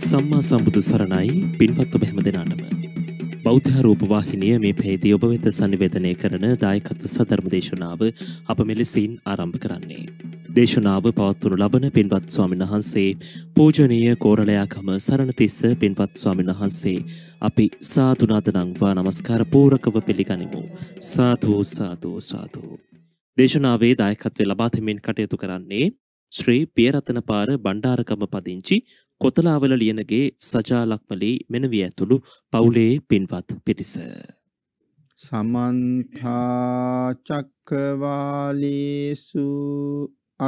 සම්මා සම්බුදු සරණයි පින්වත් ඔබ හැම දෙනාටම. බෞද්ධ රූපවාහිනිය මේ පැයේදී ඔබ වෙත සනිවේදනය කරන දායකත්ව සදර්ම දේශනාව අප මෙලෙසින් ආරම්භ කරන්නේ. දේශනාව පවත්වනු ලබන පින්වත් ස්වාමීන් වහන්සේ පූජනීය කෝරළයාගම සරණතිස්ස පින්වත් ස්වාමීන් වහන්සේ අපි සාදු නාදනම්වා নমස්කාර පූරකව පිළිගනිමු. සාදු සාදු සාදු. දේශනාවේ දායකත්වය ලබා දෙමින් කටයුතු කරන්නේ ශ්‍රී පියරතනපාර බණ්ඩාරකම පදිංචි කොතලාවල ලියනගේ සජා ලක්මලී මෙනවිය ඇතුළු පවුලේ පින්වත් පිරිස. සමන්තා චක්කවාලේසු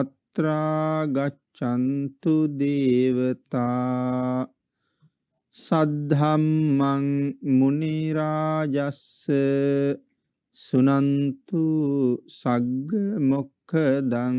අත්‍රා ගච්ඡන්තු දේවතා සද්ධම්මං මුනි රාජස්ස සුනන්තු සග්ග මොක්ඛදං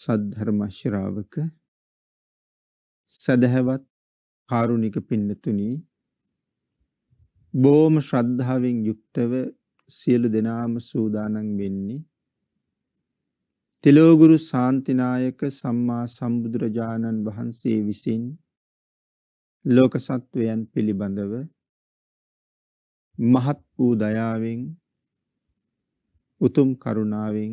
සද්ධර්ම ශ්‍රාවක සදහවත් කාරුණික පින්නතුනි බොහොම ශ්‍රද්ධාවෙන් යුක්තව සියලු දෙනාම සූදානම් වෙන්නේ තිලෝගුරු ශාන්තිනායක සම්මා සම්බුදුරජාණන් වහන්සේ විසින් ලෝක සත්වයන් පිළිබඳව මහත් වූ දයාවෙන් උතුම් කරුණාවෙන්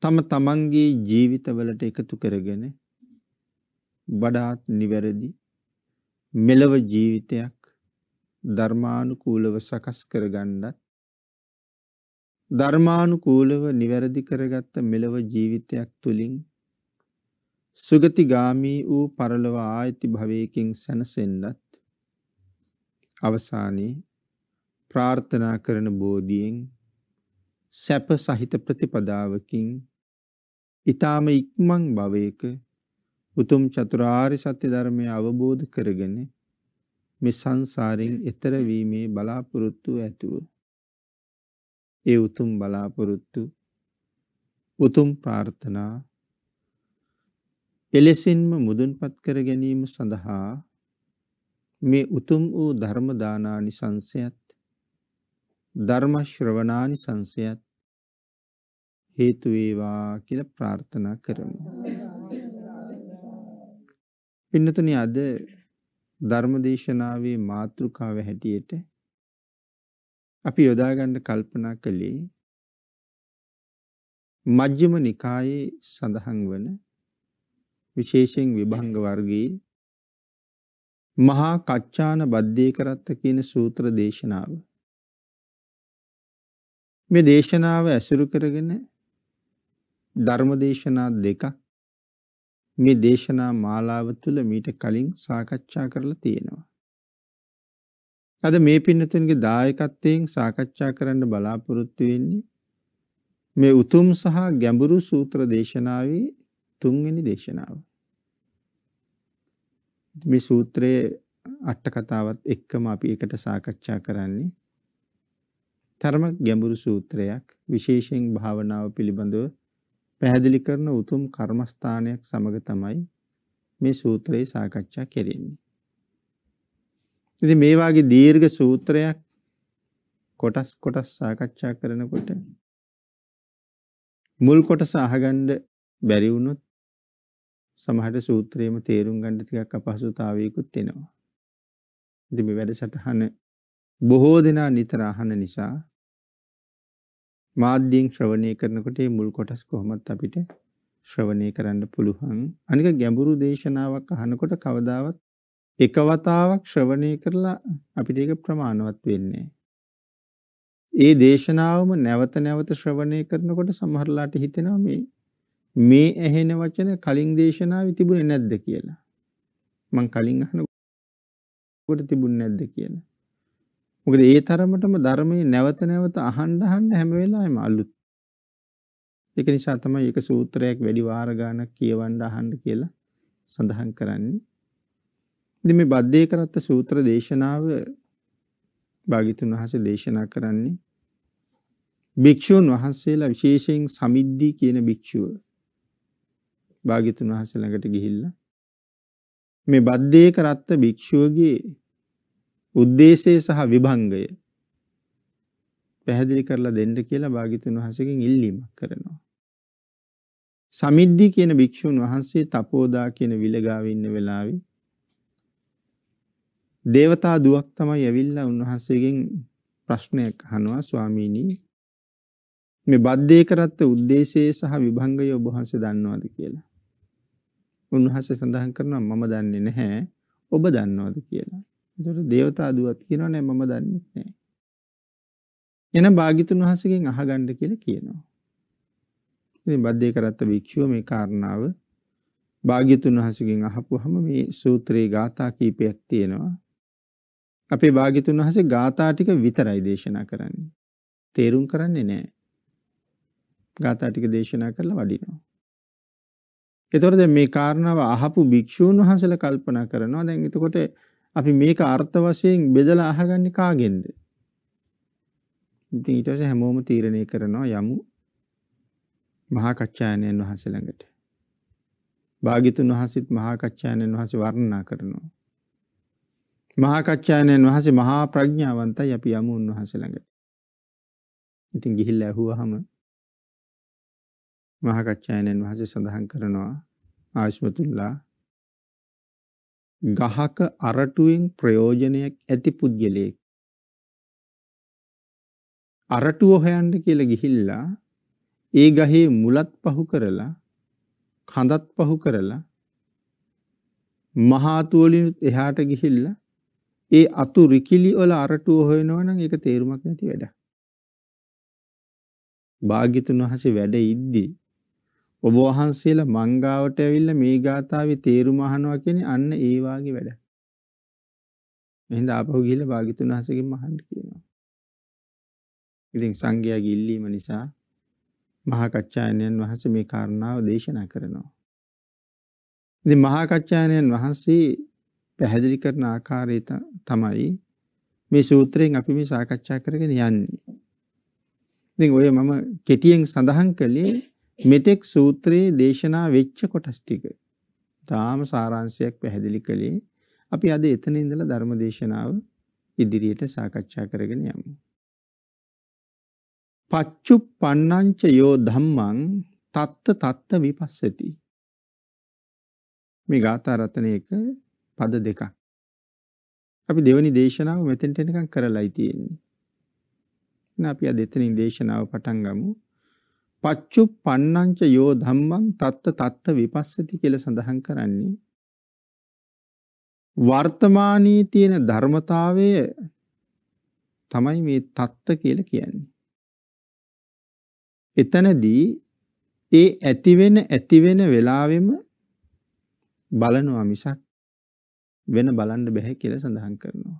තම තමන්ගේ ජීවිතවලට එකතු කරගෙන වඩාත් නිවැරදි මෙලව ජීවිතයක් ධර්මානුකූලව සකස් කරගන්නත් ධර්මානුකූලව නිවැරදි කරගත්ත මෙලව ජීවිතයක් තුලින් සුගතිගාමී වූ පරලොව ආයති භවයකින් සැනසෙන්නත් අවසානයේ ප්‍රාර්ථනා කරන බෝධියෙන් සැප සහිත ප්‍රතිපදාවකින් ඊටාම ඉක්මන් භවයක උතුම් චතුරාර්ය සත්‍ය ධර්මය අවබෝධ කරගෙන මේ සංසාරයෙන් එතර වීමේ බලාපොරොත්තු ඇතුව ඒ උතුම් බලාපොරොත්තු උතුම් ප්‍රාර්ථනා එලෙසින්ම මුදුන්පත් කර ගැනීම සඳහා මේ උතුම් වූ ධර්ම දානානිසංසයත් ධර්ම ශ්‍රවණානිසංසයත් හේතු වේවා කියලා ප්‍රාර්ථනා කරමු. පින්නතුනි අද ධර්මදේශනාවේ මාතෘකාව හැටියට අපි යොදා ගන්න කල්පනා කළේ මජ්ක්‍ධිම නිකායේ සඳහන් වන විශේෂයෙන් විභංග වර්ගයේ මහා කච්චාන බද්දේ කරත්ත කියන සූත්‍ර දේශනාව මේ දේශනාව ඇසුරු කරගෙන ධර්මදේශනා දෙකක් මේ දේශනා මාලාව තුළ මීට කලින් සාකච්ඡා කරලා තියෙනවා. අද මේ පින්නතුන්ගේ දායකත්වයෙන් සාකච්ඡා කරන්න බලාපොරොත්තු වෙන්නේ මේ උතුම් සහ ගැඹුරු සූත්‍ර දේශනාවේ තුන්වෙනි දේශනාව. මේ සූත්‍රයේ අට කතාවත් එක්කම අපි එකට සාකච්ඡා කරන්නේ තරම ගැඹුරු සූත්‍රයක් විශේෂයෙන් භාවනාව පිළිබඳව පැහැදිලි කරන උතුම් කර්මස්ථානයක් සමග තමයි මේ සූත්‍රයේ සාකච්ඡා කෙරෙන්නේ. ඉතින් මේ වාගේ දීර්ඝ සූත්‍රයක් කොටස් කොටස් සාකච්ඡා කරනකොට මුල් කොටස අහගන්න බැරි වුණොත් සමහර සූත්‍රයේම තේරුම් ගන්න ටිකක් අපහසුතාවයකුත් එනවා. ඉතින් මේ වැඩසටහන බොහෝ දෙනා නිතර අහන නිසා මාධ්‍යයෙන් ශ්‍රවණය කරනකොට මුල් කොටස් කොහොමත් අපිට ශ්‍රවණය කරන්න පුළුවන්. අනික ගැඹුරු දේශනාවක් අහනකොට කවදාවත් එකවතාවක් ශ්‍රවණය කරලා අපිට ඒක ප්‍රමාණවත් වෙන්නේ ඒ දේශනාවම නැවත නැවත ශ්‍රවණය කරනකොට සමහරලාට හිතෙනවා මේ මේ ඇහෙන වචන කලින් දේශනාවේ තිබුණේ නැද්ද කියලා. මං කලින් අහනකොට තිබුණේ නැද්ද කියලා. මොකද ඒ තරමටම ධර්මයේ නැවත නැවත අහන්න අහන්න හැම වෙලාවෙම අලුත්. ඒක නිසා තමයි එක සූත්‍රයක් වැඩි වාර ගානක් කියවන්න අහන්න කියලා සඳහන් කරන්නේ. ඉතින් මේ බද්දේ කරත්ත සූත්‍ර දේශනාව භාග්‍යතුන් වහන්සේ දේශනා කරන්නේ භික්ෂුන් වහන්සේලා විශේෂයෙන් සමිද්දී කියන භික්ෂුව භාග්‍යතුන් වහන්සේ ළඟට ගිහිල්ලා මේ බද්දේ කරත්ත භික්ෂුවගේ උද්දේශය සහ විභංගය පැහැදිලි කරලා දෙන්න කියලා භාග්‍යතුන් වහන්සේගෙන් ඉල්ලීමක් කරනවා. සමිද්දි කියන භික්ෂුන් වහන්සේ තපෝදා කියන විලගාවේ ඉන්න වෙලාවේ දේවතා දුවක් තමයි ඇවිල්ලා උන්වහන්සේගෙන් ප්‍රශ්නයක් අහනවා ස්වාමීනි මේ බද්දේ කරත්ත ಉದ್ದೇಶයේ සහ විභංගය ඔබ වහන්සේ දන්නවද කියලා. උන්වහන්සේ සඳහන් කරනවා මම දන්නේ නැහැ ඔබ දන්නවද කියලා. එතකොට දේවතා දුවත් කියනවා නෑ මම දන්නේ නැහැ. එන භාග්‍යතුන් වහන්සේගෙන් අහගන්න කියලා කියනවා. ඉතින් බද්දේ කරත්ත භික්ෂුව මේ කාරණාව භාග්‍යතුන් වහන්සේගෙන් අහපුවාම මේ සූත්‍රයේ ගාථා කීපයක් තියෙනවා. අපේ භාග්‍යතුන් වහන්සේ ගාථා ටික විතරයි දේශනා කරන්නේ. තේරුම් කරන්නේ නෑ. ගාථා ටික දේශනා කරලා වඩිනවා. එතකොට දැන් මේ කාරණාව අහපු භික්ෂූන් වහන්සේලා කල්පනා කරනවා දැන් එතකොට අපි මේක අර්ථ වශයෙන් බෙදලා අහගන්නේ කාගෙන්ද? ඉතින් ඊට පස්සේ හැමෝම තීරණය කරනවා යමු මහා කච්චායනයන් වහන්සේ ළඟට. භාග්‍යතුන් වහන්සේත් මහා කච්චායනයන් වහන්සේ වර්ණනා කරනවා. මහා කච්චායනයන් වහන්සේ මහා ප්‍රඥාවන්තයි අපි යමු උන්වහන්සේ ළඟට. ඉතින් ගිහිල්ලා ඇහුවාම මහා කච්චායනයන් වහන්සේ සඳහන් කරනවා ආයුෂ්මතුල්ලා ගහක අරටුවෙන් ප්‍රයෝජනයක් ඇති පුද්ගලයෙක්. අරටුව හොයන්න කියලා ගිහිල්ලා ඒ ගහේ මුලත් පහු කරලා කඳත් පහු කරලා මහාතුවලිනුත් එහාට ගිහිල්ලා ඒ අතු රිකිලි වල අරටුව හොයනවා නම් ඒක තේරුමක් නැති වැඩ. භාග්‍යතුන් වහන්සේ වැඩ ඉද්දී ඔබ වහන්සේලා මංගාවට ඇවිල්ලා මේ ගාථාවේ තේරුම අහනවා කියන්නේ අන්න ඒ වාගේ වැඩ. එහෙනම් ආපහු ගිහිල්ලා භාග්‍යතුන් වහන්සේගෙන් අහන්න කියනවා. ඉතින් සංඝයාගේ ඉල්ලීම නිසා මහා කච්චායනයන් වහන්සේ මේ කාරණාව දේශනා කරනවා. ඉතින් මහා කච්චායනයන් වහන්සේ පැහැදිලි කරන ආකාරය තමයි මේ සූත්‍රයෙන් අපි මේ සාකච්ඡා කරගෙන යන්නේ. ඉතින් ඔය මම කෙටියෙන් සඳහන් කළේ මෙතෙක් සූත්‍රයේ දේශනා වෙච්ච කොටස් ටික තාම සාරාංශයක් පැහැදිලි කළේ අපි අද එතන ඉඳලා ධර්ම දේශනාව ඉදිරියට සාකච්ඡා කරගෙන යමු. පච්චුප්පන්නංච යෝ ධම්මං තත්ත තත්ත විපස්සති. මේ ගාථා රත්නයක පද දෙකක්. අපි දෙවනි දේශනාව මෙතෙන්ට එනකන් කරලායි තියෙන්නේ. එහෙනම් අපි අද එතනින් දේශනාව පටන් ගමු. පච්චුප්පන්නංච යෝ ධම්මං තත්ත තත්ත විපස්සති කියලා සඳහන් කරන්නේ වර්තමානයේ තියෙන ධර්මතාවය තමයි මේ තත්ත කියලා කියන්නේ. එතනදී ඒ ඇති වෙන ඇති වෙන වෙලාවෙම බලනවා මිසක් වෙන බලන්න බැහැ කියලා සඳහන් කරනවා.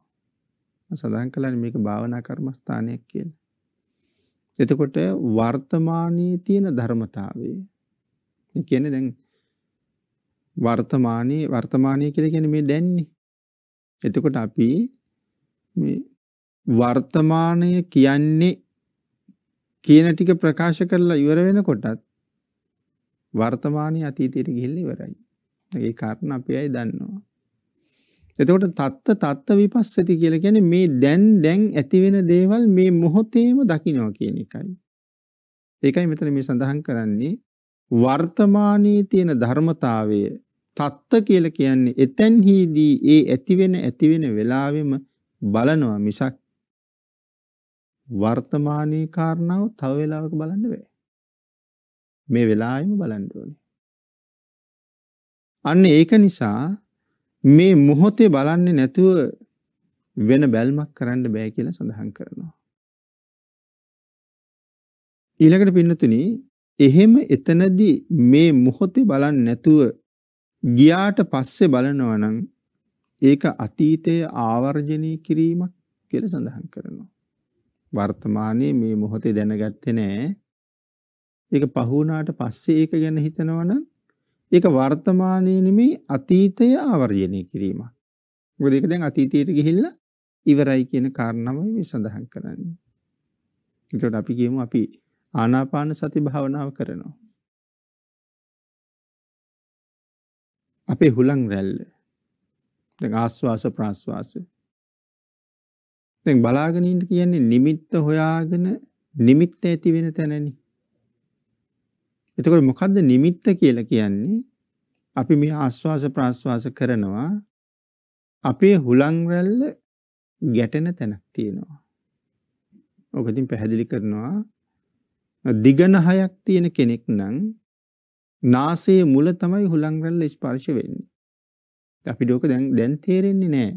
සඳහන් කළානේ මේක භාවනා කර්මස්ථානයක් කියලා. එතකොට වර්තමානයේ තියෙන ධර්මතාවය. ඒ කියන්නේ දැන් වර්තමානයේ වර්තමානයේ කියලා කියන්නේ මේ දැන්නේ. එතකොට අපි මේ වර්තමානය කියන්නේ කියන ටික ප්‍රකාශ කරලා ඉවර වෙනකොටත් වර්තමානයේ අතීතයට ගිහිල්ලා ඉවරයි. ඒ කාරණා අපි අය දන්නවා. එතකොට තත්ත තත්ත විපස්සති කියලා කියන්නේ මේ දැන් දැන් ඇති වෙන දේවල් මේ මොහොතේම දකිනවා කියන එකයි. ඒකයි මෙතන මේ සඳහන් කරන්නේ වර්තමානයේ තියෙන ධර්මතාවය තත්ත කියලා කියන්නේ එතෙන්හිදී ඒ ඇති වෙන ඇති වෙන වෙලාවෙම බලනවා මිසක් වර්තමානයේ කාරණාව තව වෙලාවක බලන්න බෑ. මේ වෙලාවෙම බලන්න ඕනේ. අන්න ඒක නිසා මේ මොහොතේ බලන්නේ නැතුව වෙන බැල්මක් කරන්න බෑ කියලා සඳහන් කරනවා. ඊළඟට පින්නතුනි එහෙම එතනදී මේ මොහොතේ බලන්නේ නැතුව ගියාට පස්සේ බලනවා නම් ඒක අතීතයේ ආවර්ජනය කිරීමක් කියලා සඳහන් කරනවා. වර්තමානයේ මේ මොහොතේ දැනගත්තේ නෑ. ඒක පහු වුණාට පස්සේ ඒක ගැන හිතනවනම් ඒක වර්තමානයේ නෙමෙයි අතීතය ආවර්ජනය කිරීමක්. මොකද ඒක දැන් අතීතයට ගිහිල්ලා ඉවරයි කියන කාරණාවයි මේ සඳහන් කරන්නේ. එතකොට අපි කියමු අපි ආනාපාන සති භාවනාව කරනවා. අපේ හුලං රැල්ල. දැන් ආස්වාස ප්‍රාස්වාස. දැන් බලාගෙන ඉන්න කියන්නේ නිමිත්ත හොයාගෙන නිමිත්ත ඇති වෙන තැනනේ. එතකොට මොකද්ද නිමිත්ත කියලා කියන්නේ? අපි මේ ආස්වාස ප්‍රාස්වාස කරනවා අපේ හුලං රැල්ල ගැටෙන තැනක් තියෙනවා. ඔකකින් පැහැදිලි කරනවා දිගනහයක් තියෙන කෙනෙක් නම් නාසයේ මුල තමයි හුලං රැල්ල ස්පර්ශ වෙන්නේ. අපිට ඕක දැන් දැන් තේරෙන්නේ නැහැ.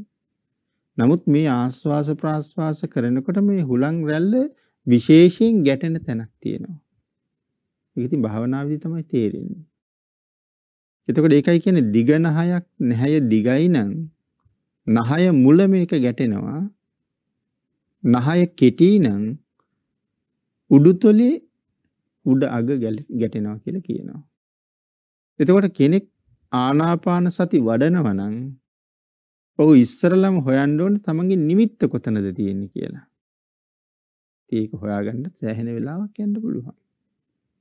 නමුත් මේ ආස්වාස ප්‍රාස්වාස කරනකොට මේ හුලං රැල්ල විශේෂයෙන් ගැටෙන තැනක් තියෙනවා. ඒක ඉතින් භාවනාවේදී තමයි තේරෙන්නේ. එතකොට ඒකයි කියන්නේ දිග නහයක් නැහැය දිගයි නම් නහය මුල මේක ගැටෙනවා. නහය කෙටි නම් උඩුතොලේ උඩ අග ගැටෙනවා කියලා කියනවා. එතකොට කෙනෙක් ආනාපාන සති වඩනවා නම් ඔහු ඉස්සරලම හොයන්න ඕනේ තමන්ගේ නිමිත්ත කොතනද තියෙන්නේ කියලා. ඒක හොයාගන්න සෑහෙන වෙලාවක් යන්න පුළුවන්.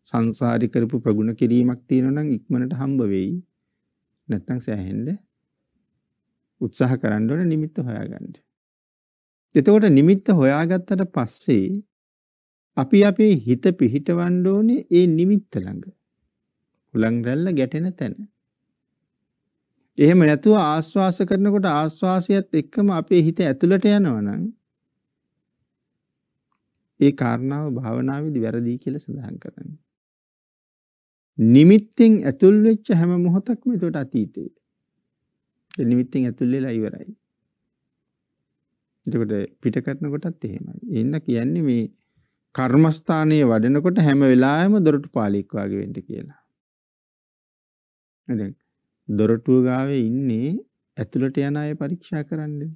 සංසාරි කරපු ප්‍රගුණ කිරීමක් තියෙනවා නම් ඉක්මනට හම්බ වෙයි. නැත්තම් සෑහෙන්න උත්සාහ කරන්න ඕන නිමිත්ත හොයාගන්න. එතකොට නිමිත්ත හොයාගත්තට පස්සේ අපි අපේ හිත පිහිටවන්න ඕනේ ඒ නිමිත්ත ළඟ. හුලං රැල්ල ගැටෙන තැන. එහෙම නැතුව ආස්වාස කරනකොට ආස්වාසියත් එක්කම අපේ හිත ඇතුළට යනවනම් ඒ කාරණාව භාවනාවේදී වැරදි කියලා සඳහන් කරන්නේ. නිමිත්තෙන් ඇතුල් වෙච්ච හැම මොහොතක්ම ඒකට අතීතේ. ඒ නිමිත්තෙන් ඇතුල් වෙලා ඉවරයි. එතකොට පිට කරනකොටත් එහෙමයි. එහෙනම් කියන්නේ මේ කර්මස්ථානයේ වඩනකොට හැම වෙලාවෙම දොරටු පාලීක් වගේ වෙන්න කියලා. දැන් දොරටුව ගාවේ ඉන්නේ ඇතුළට යන අය පරීක්ෂා කරන්නේ.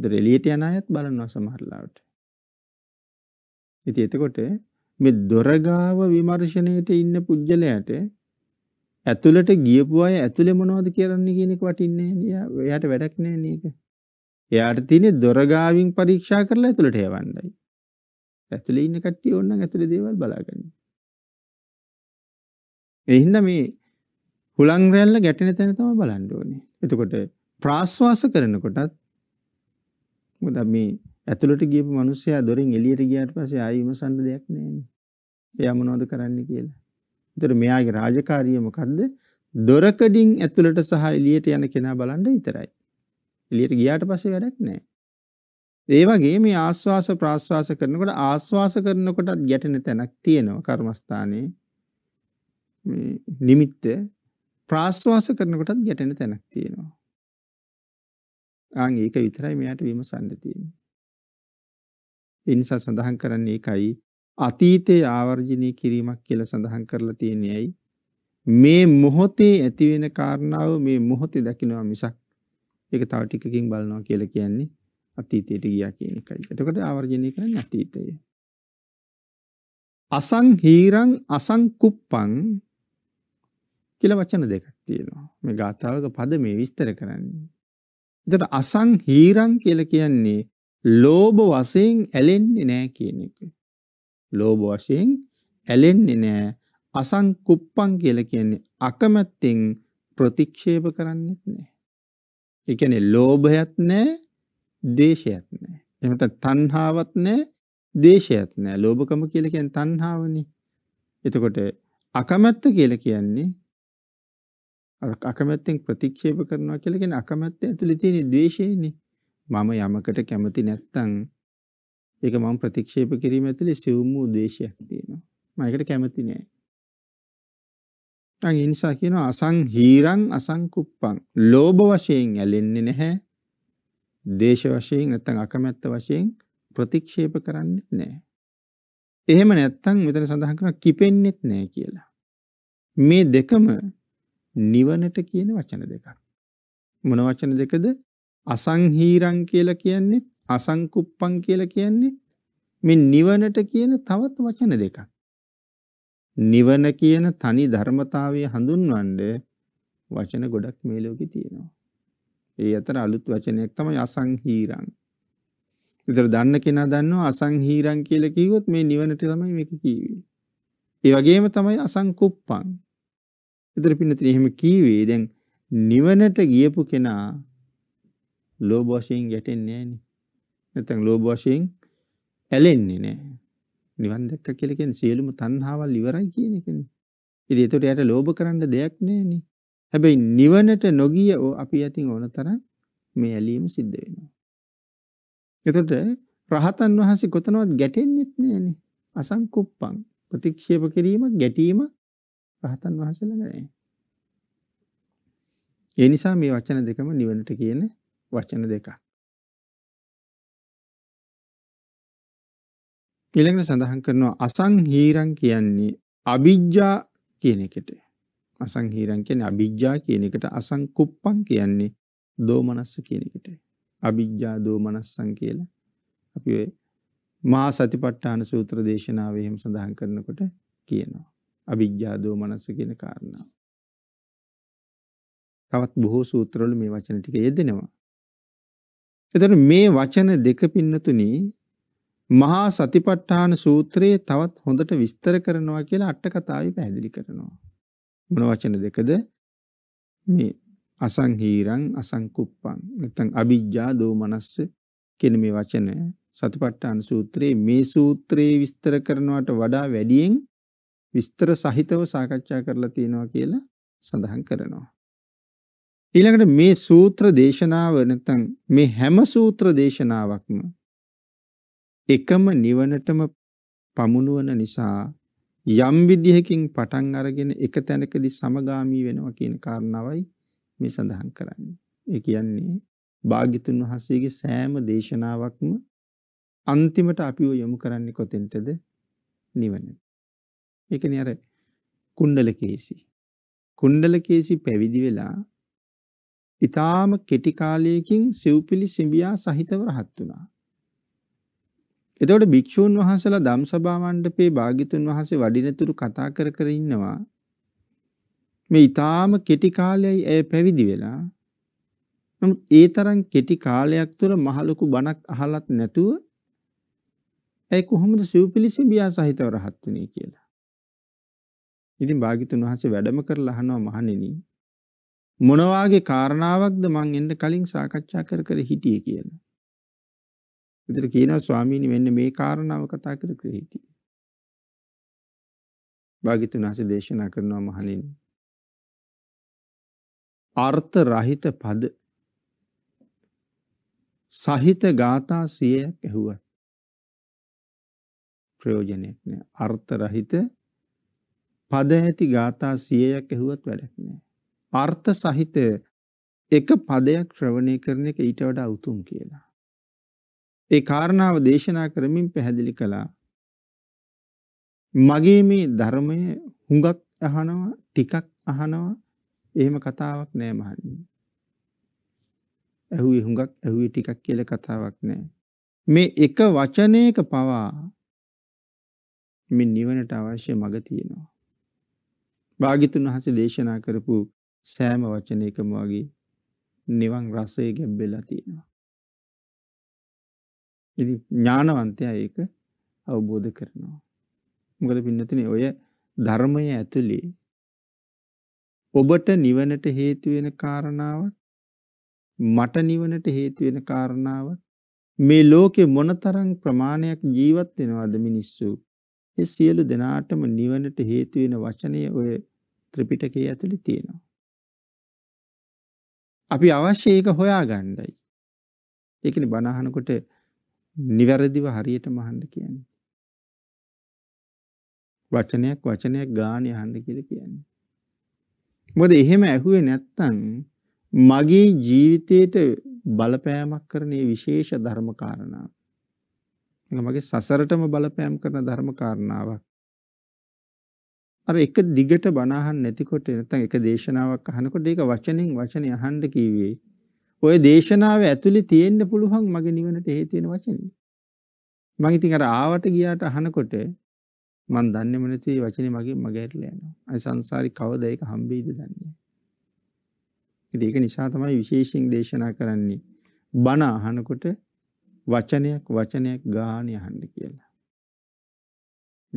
දොර එළියට යන අයත් බලනවා සමහර ලාවට. ඉතින් එතකොට මේ දොරගාව විමර්ශනයේට ඉන්න පුජ්‍යලයට ඇතුළට ගියපු අය ඇතුලේ මොනවද කරන්නේ කියන එක වටින්නේ නෑනේ. එයාට වැඩක් නෑනේ ඒක. එයාට තියෙන්නේ දොරගාවින් පරීක්ෂා කරලා ඇතුළට යවන්නයි. ඇතුලේ ඉන්න කට්ටිය ඕනනම් ඇතුලේ දේවල් බලාගන්න. ඒ හින්දා මේ හුලං රැල්ල ගැටෙන තැන තමයි බලන්න ඕනේ. එතකොට ප්‍රාශ්වාස කරනකොටත් මොකද මේ ඇතුළට ගියපු මිනිස්සයා දොරෙන් එළියට ගියාට පස්සේ ආයෙ විමසන්න දෙයක් නැහැනේ. එයා මොනවද කරන්නේ කියලා. ඒතර මෙයාගේ රාජකාරිය මොකද්ද? දොරකඩින් ඇතුළට සහ එළියට යන කෙනා බලන්න විතරයි. එළියට ගියාට පස්සේ වැඩක් නැහැ. ඒ වගේ මේ ආස්වාස ප්‍රාස්වාස කරනකොට ආස්වාස කරනකොටත් ගැටෙන තැනක් තියෙනවා කර්මස්ථානයේ මේ නිමිත්ත ප්‍රාස්වාස කරනකොටත් ගැටෙන තැනක් තියෙනවා. ආන් ඒක විතරයි මෙයාට විමසන්න තියෙන්නේ. ඒ නිසා සඳහන් කරන්නේ ඒකයි අතීතයේ ආවර්ජිනේ කිරීමක් කියලා සඳහන් කරලා තියෙන්නේ ඇයි? මේ මොහොතේ ඇති වෙන කාරණාව මේ මොහොතේ දකිනවා මිසක් ඒක තව ටිකකින් බලනවා කියලා කියන්නේ අතීතයට ගියා කියන එකයි. එතකොට ආවර්ජිනේ කරන්නේ අතීතය. අසංහීරං අසංකුප්පං කියලා වචන දෙකක් තියෙනවා. මේ ගාථාවක පද මේ විස්තර කරන්නේ. එතකොට අසංහීරං කියලා කියන්නේ ලෝභ වශයෙන් ඇලෙන්නේ නැහැ කියන එක. ලෝභ වශයෙන් ඇලෙන්නේ නැහැ. අසංකුප්පං කියලා කියන්නේ අකමැත්තෙන් ප්‍රතික්ෂේප කරන්නෙත් නැහැ. ඒ කියන්නේ ලෝභයත් නැහැ, දේශයත් නැහැ. එහෙම නැත්නම් තණ්හාවක් නැහැ, දේශයත් නැහැ. ලෝභකම කියලා කියන්නේ තණ්හාවනේ. එතකොට අකමැත්ත කියලා කියන්නේ අකමැත්තෙන් ප්‍රතික්ෂේප කරනවා කියලා කියන්නේ අකමැත්ත ඇතුලේ තියෙන ද්වේෂයනේ. මම යමකට කැමති නැත්තං ඒක මම ප්‍රතික්ෂේප කිරීම ඇතුළේ සිවුම් වූ දේශයක් තියෙනවා. මම ඒකට කැමති නෑ. අන් නිසා කියනවා අසංහීරං අසංකුප්පං. ලෝභ වශයෙන් ඇලෙන්නේ නැහැ. දේශ වශයෙන් නැත්තං අකමැත්ත වශයෙන් ප්‍රතික්ෂේප කරන්නෙත් නෑ. එහෙම නැත්තං මෙතන සඳහන් කරන කිපෙන්නෙත් නෑ කියලා. මේ දෙකම නිවනට කියන වචන දෙකක්. මොන වචන දෙකද? අසංහීරං කියලා කියන්නේත් අසංකුප්පං කියලා කියන්නේත් මේ නිවනට කියන තවත් වචන දෙකක්. නිවන කියන තනි ධර්මතාවය හඳුන්වන්න වචන ගොඩක් මේ ලෝකේ තියෙනවා. ඒ අතර අලුත් වචනයක් තමයි අසංහීරං. විතර දන්න කෙනා දන්නවා අසංහීරං කියලා කිව්වොත් මේ නිවනට තමයි මේක කියවේ. ඒ වගේම තමයි අසංකුප්පං. විතර පින්නතින් එහෙම කීවේ දැන් නිවනට ගියපු කෙනා ලෝභ වශයෙන් ගැටෙන්නේ නැහනේ. නැත්නම් ලෝභ වශයෙන් ඇලෙන්නේ නැහැ. නිවන් දැක්ක කියලා කියන්නේ සියලුම තණ්හාවල් ඉවරයි කියන එකනේ. ඉතින් ඒතකොට යට ලෝභ කරන්න දෙයක් නැහනේ. හැබැයි නිවනට නොගිය අපි අතින් ඕන තරම් මේ ඇලීම සිද්ධ වෙනවා. එතකොට රහතන් වහන්සේ කොතනවත් ගැටෙන්නෙත් නැහනේ. අසංකුප්පං ප්‍රතික්ෂේප කිරීම ගැටීම රහතන් වහන්සේලා නැහැ. ඒ නිසා මේ වචන දෙකම නිවනට කියන වචන දෙකක්. ඊළඟට සඳහන් කරනවා අසංහීරං කියන්නේ අවිජ්ජා කියන එකට. අසංහීරං කියන්නේ අවිජ්ජා කියන එකට අසංකුප්පං කියන්නේ දෝමනස්ස කියන එකට. අවිජ්ජා දෝමනස්සං කියලා අපි ඔය මා සතිපට්ඨාන සූත්‍ර දේශනාවේ එහෙම සඳහන් කරනකොට කියනවා. අවිජ්ජා දෝමනස්ස කියන කාරණාව. තවත් බොහෝ සූත්‍රවල මේ වචන ටික යෙදෙනවා. එතන මේ වචන දෙක පින්නතුනි මහා සතිපට්ඨාන සූත්‍රයේ තවත් හොඳට විස්තර කරනවා කියලා අට කතාවේ පැහැදිලි කරනවා. මොන වචන දෙකද? මේ අසංහීරං අසංකුප්පං නැත්නම් අ비ජ්ජා දෝමනස්ස කියන මේ වචන සතිපට්ඨාන සූත්‍රයේ මේ සූත්‍රයේ විස්තර කරනවට වඩා වැඩියෙන් විස්තර සහිතව සාකච්ඡා කරලා තියෙනවා කියලා සඳහන් කරනවා. ඊළඟට මේ සූත්‍ර දේශනාව නැත්නම් මේ හැම සූත්‍ර දේශනාවක්ම එකම නිවනටම පමුණුවන නිසා යම් විදිහකින් පටන් අරගෙන එක තැනකදී සමගාමී වෙනවා කියන කාරණාවයි මේ සඳහන් කරන්නේ. ඒ කියන්නේ භාග්‍යතුන් වහන්සේගේ සෑම දේශනාවක්ම අන්තිමට අපිව යොමු කරන්නේ කොතෙන්ටද? නිවන. ඒ කියන්නේ අර කුණ්ඩලකේසි. කුණ්ඩලකේසි පැවිදි වෙලා ඊටාම කෙටි කාලයකින් සිව්පිලි සිඹියා සහිතව රහත් වුණා. එතකොට භික්ෂූන් වහන්සේලා ධම්සභා මණ්ඩපේ භාග්‍යතුන් වහන්සේ වඩිනතුරු කතා කර කර ඉන්නවා. මේ ඊටාම කෙටි කාලයයි ඇය පැවිදි වෙලා. නමුත් ඒ තරම් කෙටි කාලයක් තුර මහලොකු බණක් අහලත් නැතුව ඇයි කොහොමද සිව්පිලි සිඹියා සහිතව රහත් වුණේ කියලා. ඉතින් භාග්‍යතුන් වහන්සේ වැඩම කරලා අහනවා මහණෙනි මොනවාගේ කාරණාවක්ද මං එන්න කලින් සාකච්ඡා කර කර හිටියේ කියලා. විතර කියනවා ස්වාමීනි මෙන්න මේ කාරණාව කතා කර කර හිටියේ. භාග්‍යතුන් වහන්සේ දේශනා කරනවා මහණෙනි. අර්ථ රහිත පද සහිත ගාථා 100ක් ඇහුවා. ප්‍රයෝජනයක් නෑ. අර්ථ රහිත පද ඇති ගාථා 100ක් ඇහුවත් වැඩක් නෑ. අර්ථ සහිත එක පදයක් ශ්‍රවණය කරන එක ඊට වඩා උතුම් කියලා. ඒ කාරණාව දේශනා කරමින් පැහැදිලි කළා. මගේ මේ ධර්මය හුඟක් අහනවා ටිකක් අහනවා එහෙම කතාවක් නෑ මහන්නේ. ඇහුවේ හුඟක් ඇහුවේ ටිකක් කියලා කතාවක් නෑ. මේ එක වචනයක පවා මේ නිවනට අවශ්‍ය මඟ තියෙනවා. භාග්‍යතුන් වහන්සේ දේශනා කරපු සෑම වචනයකම වගේ නිවන් රසය ගැබ්බෙලා තියෙනවා. ඉතින් ඥානවන්තයා ඒක අවබෝධ කරනවා. මොකද පින්නතිනේ ඔය ධර්මය ඇතුලේ ඔබට නිවනට හේතු වෙන කාරණාවක් මට නිවනට හේතු වෙන කාරණාවක් මේ ලෝකේ මොනතරම් ප්‍රමාණයක් ජීවත් වෙනවද මිනිස්සු ඒ සියලු දෙනාටම නිවනට හේතු වෙන වචනය ඔය ත්‍රිපිටකයේ ඇතුලේ තියෙනවා අපි අවශ්‍ය ඒක හොයා ගණ්ඩයි. ඒකන බණහනකොට නිවැරදිව හරියට මහන්ඩ කියන්නේ. වචනයක් වචනයක් ගානය හන්ඩ කියල කියන්නේ. මොද එහෙම ඇහුවේ නැත්තං මගේ ජීවිතයට බලපෑමක් කරනේ විශේෂ ධර්මකාරණාව. මගේ සසරටම බලපෑම් කරන ධර්මකාරණාවක් අර එක දිගට බණ අහන්න නැතිකොට නැත්නම් එක දේශනාවක් අහනකොට ඒක වචනෙන් වචනේ අහන්න කීවේ. ওই දේශනාව ඇතුලේ තියෙන්න පුළුවන් මගේ නිවනට හේතු වෙන වචනේ. මම ඉතින් අර ආවට ගියාට අහනකොට මම දන්නේම නැති වචනේ මගේ මගහැරලා යනවා. අයි සංසාරේ කවදා ඒක හම්බෙයිද දන්නේ. ඉතින් ඒක නිසා තමයි විශේෂයෙන් දේශනා කරන්නේ. බණ අහනකොට වචනයක් වචනයක් ගාණේ අහන්න කියලා.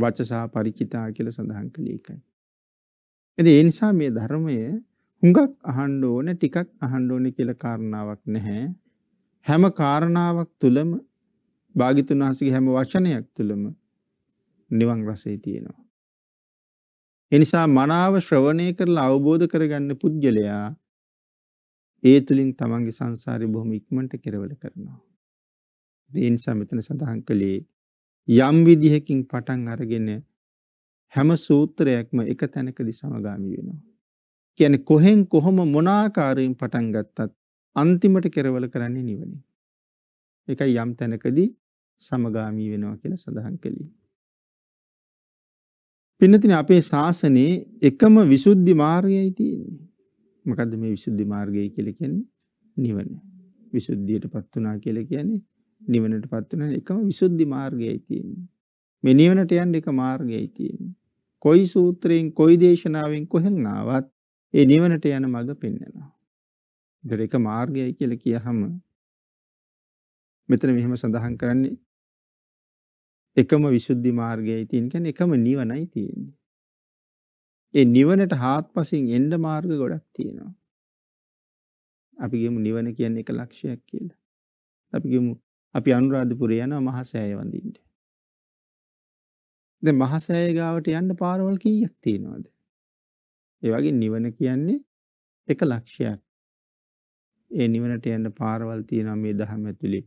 වචසා පරිචිතා කියලා සඳහන් කළේ ඒකයි. ඉතින් ඒ නිසා මේ ධර්මය හුඟක් අහන්න ඕන ටිකක් අහන්න ඕනේ කියලා කාරණාවක් නැහැ. හැම කාරණාවක් තුලම භාගිතුන් වහන්සේගේ හැම වචනයක් තුලම නිවන් රසය තියෙනවා. ඒ නිසා මනාව ශ්‍රවණය කරලා අවබෝධ කරගන්න පුද්ගලයා ඒ තුලින් තමන්ගේ සංසාරේ බොහොම ඉක්මනට කෙරවල කරනවා. ඒ නිසා මෙතන සඳහන් කළේ යම් විදිහකින් පටන් අරගෙන හැම සූත්‍රයක්ම එක තැනකදි සමගාමි වෙනවා. කියන්නේ කොහෙන් කොහොම මොනාකාරයෙන් පටන් ගත්තත් අන්තිමට කෙරවල කරන්නේ නිවනේ. එකයි යම් තැනකදී සමගාමී වෙනවා කියලා සඳහන් කළේ. පින්නතින අපේ ශාසනයේ එකම විසුද්ධි මාර්ගයයි තියෙන්නේ. මොකද්ද මේ විසුද්ධි මාර්ගය කියලා කියන්නේ? නිවන. විසුද්ධියටපත් වුණා කියලා කියන්නේ නිවනටපත් වෙන එකම විසුද්ධි මාර්ගයයි තියෙන්නේ. මේ නිවනට යන්න එක මාර්ගයයි තියෙන්නේ. කොයි සූත්‍රයෙන් කොයි දේශනාවෙන් කොහෙන් ආවත් ඒ නිවනට යන මඟ පෙන්වනවා. ඒතර එක මාර්ගයයි කියලා කියහම මෙතන මෙහෙම සඳහන් කරන්නේ එකම විසුද්ධි මාර්ගයයි තියෙන කියන්නේ එකම නිවනයි තියෙන්නේ. ඒ නිවනට හාත්පසින් එන්න මාර්ග ගොඩක් තියෙනවා. අපි ගියමු නිවන කියන්නේ එක ලක්ෂයක් කියලා. අපි ගියමු අපි අනුරාධපුරේ යනවා මහසෑය වඳින්න. දැන් මහසෑය ගාවට යන්න පාරවල් කීයක් තියෙනවද? ඒ වගේ නිවන කියන්නේ එක ලක්ෂයක්. ඒ නිවනට යන්න පාරවල් තියෙනවා මේ දහම ඇතුලේ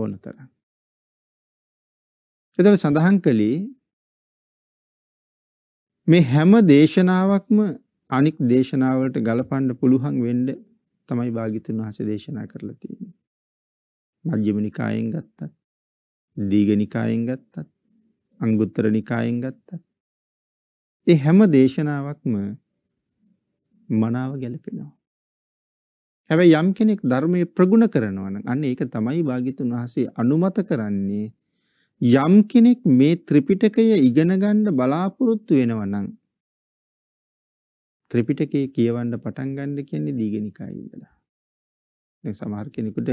ඕන තරම්. එතකොට සඳහන් කළේ මේ හැම දේශනාවක්ම අනික් දේශනාවලට ගලපන්න පුළුවන් වෙන්න තමයි භාග්‍යතුන් වහන්සේ දේශනා කරලා තියෙන්නේ. මජ්ක්‍ධිම නිකායෙන් ගත්තත් දීඝ නිකායෙන් ගත්තත් අංගුත්තර නිකායෙන් ගත්තත් ඒ හැම දේශනාවක්ම මනාව ගැලපෙනවා. හැබැයි යම් කෙනෙක් ධර්මයේ ප්‍රගුණ කරනවා නම් අන්න ඒක තමයි භාග්‍යතුන් වහන්සේ අනුමත කරන්නේ යම් කෙනෙක් මේ ත්‍රිපිටකය ඉගෙන ගන්න බලාපොරොත්තු වෙනවා නම් ත්‍රිපිටකය කියවන්න පටන් ගන්න කියන්නේ දීඝනිකායේ ඉඳලා. දැන් සමහර කෙනෙකුට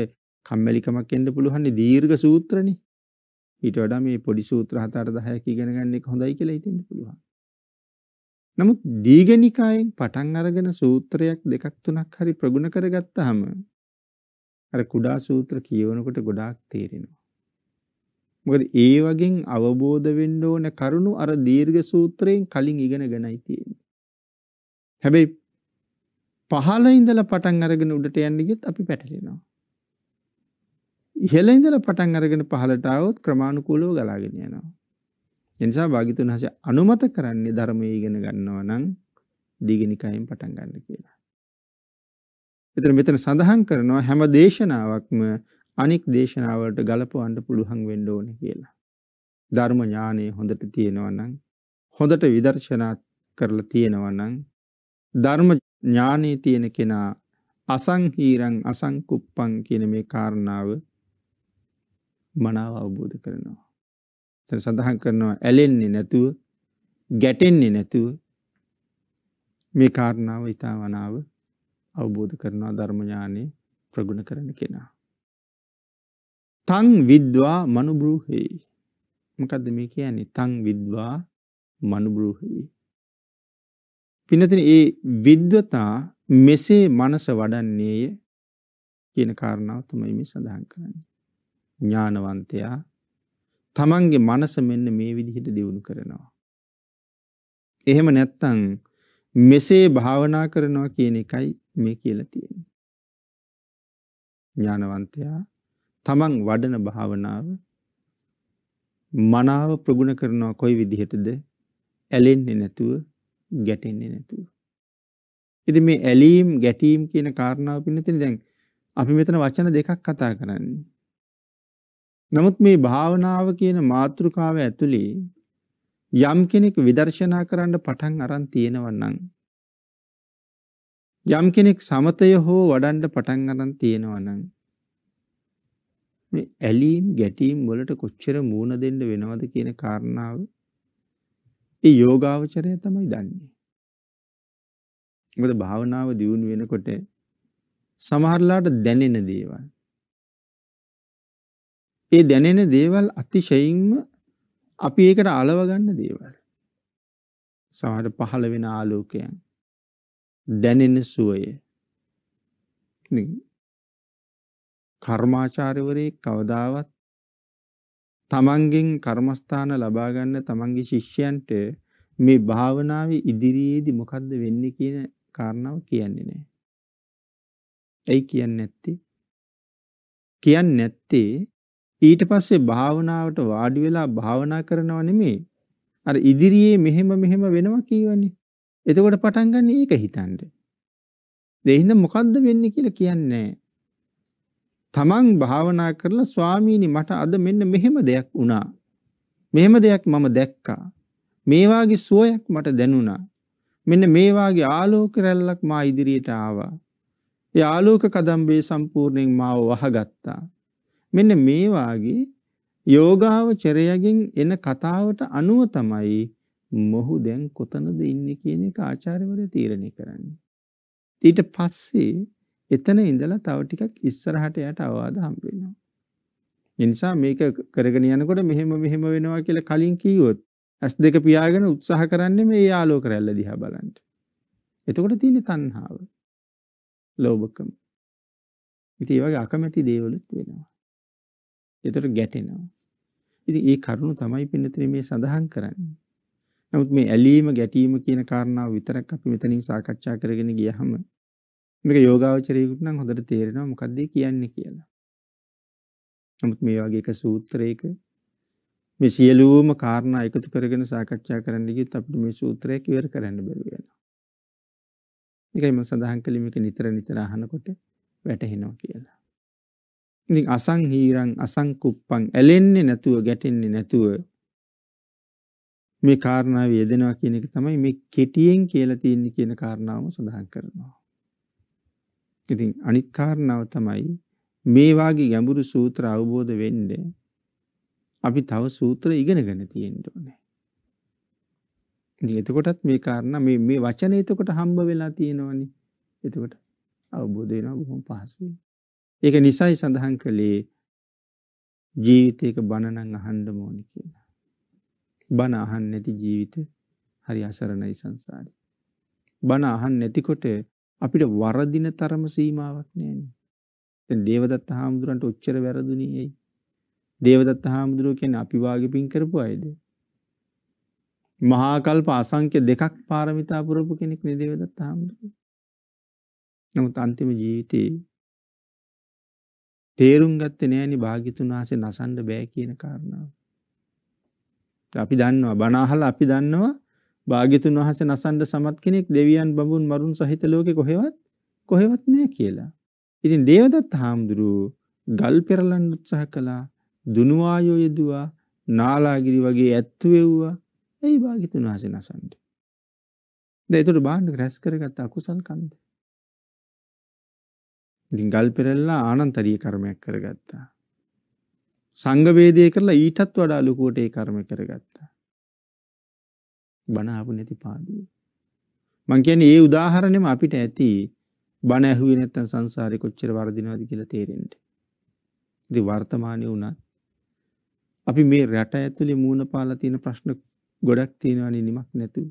කම්මැලිකමක් එන්න පුළුවන් දීර්ඝ සූත්‍රනේ. ඊට වඩා මේ පොඩි සූත්‍ර 7 8 10ක ඉගෙන ගන්න එක හොඳයි කියලා හිතෙන්න පුළුවන්. නමුත් දීඝනිකායෙන් පටන් අරගෙන සූත්‍රයක් දෙකක් තුනක් හරි ප්‍රගුණ කරගත්තාම අර කුඩා සූත්‍ර කියවනකොට ගොඩාක් තේරෙනවා. මොකද ඒ වගේ අවබෝධ වෙන්න ඕන කරුණු අර දීර්ඝ සූත්‍රයෙන් කලින් ඉගෙනගෙනයි තියෙන්නේ. හැබැයි පහළ ඉඳලා පටන් අරගෙන උඩට යන්න ගියොත් අපි පැටලෙනවා. ඉහළ ඉඳලා පටන් අරගෙන පහළට આવොත් ක්‍රමානුකූලව ගලාගෙන යනවා. ඒ නිසා භාග්‍යතුන් හසේ අනුමත කරන්නේ ධර්මයේ ඉගෙන ගන්නවා නම් දීගණිකයෙන් පටන් ගන්න කියලා. එතන මෙතන සඳහන් කරනවා හැම දේශනාවක්ම අනික් දේශනාවලට ගලපවන්න පුළුවන් වෙන්න ඕනේ කියලා. ධර්ම ඥානෙ හොඳට තියෙනවා නම් හොඳට විදර්ශනා කරලා තියෙනවා නම් ධර්ම ඥානෙ තියෙන කෙනා අසංහීරං අසංකුප්පං කියන මේ කාරණාව මනාව අවබෝධ කරනවා. තන සඳහන් කරනවා ඇලෙන්නේ නැතුව ගැටෙන්නේ නැතුව මේ කාරණාව ඉතා වනාව අවබෝධ කරනවා ධර්මඥානය ප්‍රගුණ කරන කෙනා. තං විද්වා මනුබරෘහෙයි. මකද මේ කියන්නේ තං විද්වා මනුබරෘහෙයි. පිනතින ඒ විද්වතා මෙසේ මනස වඩන්නේය කියන කාරණාව තමයි මේ සඳහන් කරන්නේ. ඥානවන්තයා තමන්ගේ මනස මෙන්න මේ විදිහට දියුණු කරනවා. එහෙම නැත්තං මෙසේ භාවනා කරනවා කියන එකයි මේ කියලා තියෙන. ඥානවන්තයා තමන් වඩන භාවනාව මනාව ප්‍රගුණ කරනවා කොයි විදිහටද ඇලෙන්නේ නැතුව ගැටෙන්නේ නැතුව. ඉති මේ ඇලීම් ගැටීම් කියන කාරණාව පිනතින දැන් අපි මෙතන වචන දෙකක් කතා කරන්නේ. නමුත් මේ භාවනාව කියන මාතෘකාව ඇතුලේ යම් කෙනෙක් විදර්ශනා කරන්න පටන් අරන් තියෙනවනම් යම් කෙනෙක් සමතය හෝ වඩන්න පටන් අරන් තියෙනවනම් මේ ඇලීම් ගැටීම් වලට කොච්චර මූණ දෙන්න වෙනවද කියන කාරණාව ඒ යෝගාවචරය තමයි දන්නේ. මොකද භාවනාව දියුණු වෙනකොට සමහරලාට දැනෙන දේවල් ඒ දැනෙන දේවල් අතිශයින්ම අපි ඒකට අලව ගන්න දේවල්. සමහර පහළ වෙන ආලෝකයන් දැනෙන සුවය. කර්මාචාර්යවරයෙක් කවදාවත් තමන්ගෙන් කර්මස්ථාන ලබා ගන්න තමන්ගේ ශිෂ්‍යයන්ට මේ භාවනාවේ ඉදිරියේදී මොකද්ද වෙන්නේ කියන කාරණාව කියන්නේ නැහැ. ඇයි කියන්නේ නැත්තේ? කියන්නේ නැත්තේ ඊට පස්සේ භාවනාවට වාඩි වෙලා භාවනා කරනව නෙමෙයි. අර ඉදිරියේ මෙහෙම මෙහෙම වෙනවා කියවනේ. එතකොට පටන් ගන්න ඒක හිතන්න. දෙහිඳ මොකද්ද වෙන්නේ කියලා කියන්නේ තමන් භාවනා කරලා ස්වාමීනි මට අද මෙන්න මෙහෙම දෙයක් වුණා. මෙහෙම දෙයක් මම දැක්කා. මේ වාගේ සුවයක් මට දැනුණා. මෙන්න මේ වාගේ ආලෝක රැල්ලක් මා ඉදිරියට ආවා. ඒ ආලෝක කදම්බේ සම්පූර්ණයෙන් මාව වහගත්තා. මෙන්න මේ වාගේ යෝගාවචරයගෙන් එන කතාවට අනුව තමයි මොහු දැන් කොතනද ඉන්නේ කියන එක ආචාර්යවරයා තීරණය කරන්නේ. ඊට පස්සේ එතන ඉඳලා තව ටිකක් ඉස්සරහට යට අවවාද හම්බ වෙනවා. ඒ නිසා මේක කරගෙන යනකොට මෙහෙම මෙහෙම වෙනවා කියලා කලින් කිව්වොත් S2 පියාගෙන උත්සාහ කරන්නේ මේ ආලෝක රැල්ල දිහා බලන්න. එතකොට තියෙන තණ්හාව, ලෝභකම. ඉතින් වගේ අකමැති දේවලුත් වෙනවා. ඒතර ගැටෙනවා. ඉතින් ඒ කරුණ තමයි පින්නතේ මේ සඳහන් කරන්නේ. නමුත් මේ ඇලීම ගැටීම කියන කාරණාව විතරක් අපි මෙතනින් සාකච්ඡා කරගෙන ගියහම මේක යෝගාවචරයෙකුට නම් හොඳට තේරෙනවා මොකද්ද කියන්නේ කියලා. නමුත් මේ වගේ එක සූත්‍රයක මේ සියලුම කාරණා එකතු කරගෙන සාකච්ඡා කරන්න ගියොත් අපිට මේ සූත්‍රය කිවර කරන්න බැරි වෙනවා. ඒකයි මම සඳහන් කළේ මේක නිතර නිතර අහනකොට වැටහෙනවා කියලා. ඉතින් අසංහීරං අසංකුප්පං ඇලෙන්නේ නැතුව ගැටෙන්නේ නැතුව මේ කාරණාව යෙදෙනවා කියන එක තමයි මේ කෙටියෙන් කියලා තියෙන්නේ කියන කාරණාවම සඳහන් කරනවා. ඉතින් අනිත් කාරණාව තමයි මේ වාගේ ගැඹුරු සූත්‍ර අවබෝධ වෙන්න අපි තව සූත්‍ර ඉගෙනගෙන තියෙන්න ඕනේ. ඉතින් එතකොටත් මේ කාරණා මේ මේ වචනේ එතකොට හම්බ වෙලා තියෙනවනේ. එතකොට අවබෝධ වෙනවා බොහොම පහසුවෙන්. ඒක නිසයි සඳහන් කළේ ජීවිතයක බණනං අහන්ඩ මෝනි කියලා. බණ අහන් නැති ජීවිත හරි අසරණයි සංසාරය. බණ අහන් නැතිකොට අපිට වරදින තරම සීමාවක් නෑන. දේවදත් හාමුදුරන්ට ඔච්චර වැරදුනේයි. දේවදත් හාමුදුරුව කෙන අපිවාගේ පින් කරපු අයිද. මහාකල්ප අසංක්‍ය දෙකක් පාරමිතා පුරපු කෙනෙක් නෙදේවදත් හාමුදුරුව. නමුත් අන්තිම ජීවිතයේ තේරුම් ගත්තේ නෑනේ භාග්‍යතුන් වහන්සේ නසන්න බෑ කියන කාරණාව. අපි දන්නවා බණ අහලා අපි දන්නවා භාග්‍යතුන් වහන්සේ නසන්න සමත් කෙනෙක් දෙවියන් බඹුන් මරුන් සහිත ලෝකේ කොහෙවත් කොහෙවත් නෑ කියලා. ඉතින් දේවදත්ත හාමුදුරුවෝ ගල් පෙරලන්න උත්සාහ කළා දුනුවායෝ යෙදුවා නාලාගිරි වගේ ඇත්තු වෙව්වා එයි භාග්‍යතුන් වහන්සේ නසන්න. දැන් ඒතර බාන්න රැස් කරගත්ත අකුසල් කන්දේ ඉතින් ගල් පෙරල්ලා ආනන්තරීය කර්මයක් කරගත්තා. සංඝ වේදේ කරලා ඊටත් වඩා ලුකුවට ඒ කර්ම කරගත්තා. බණ ආපු නැති පාඩුව. මං කියන්නේ ඒ උදාහරණයම අපිට ඇති බණ ඇහුවේ නැත්තම් සංසාරේ කොච්චර වර්ධිනවද කියලා තේරෙන්න. ඉතින් වර්තමානයේ වුණත් අපි මේ රට ඇතුලේ මූණ පාලා තියෙන ප්‍රශ්න ගොඩක් තියෙනවනේ නිමක් නැතුව.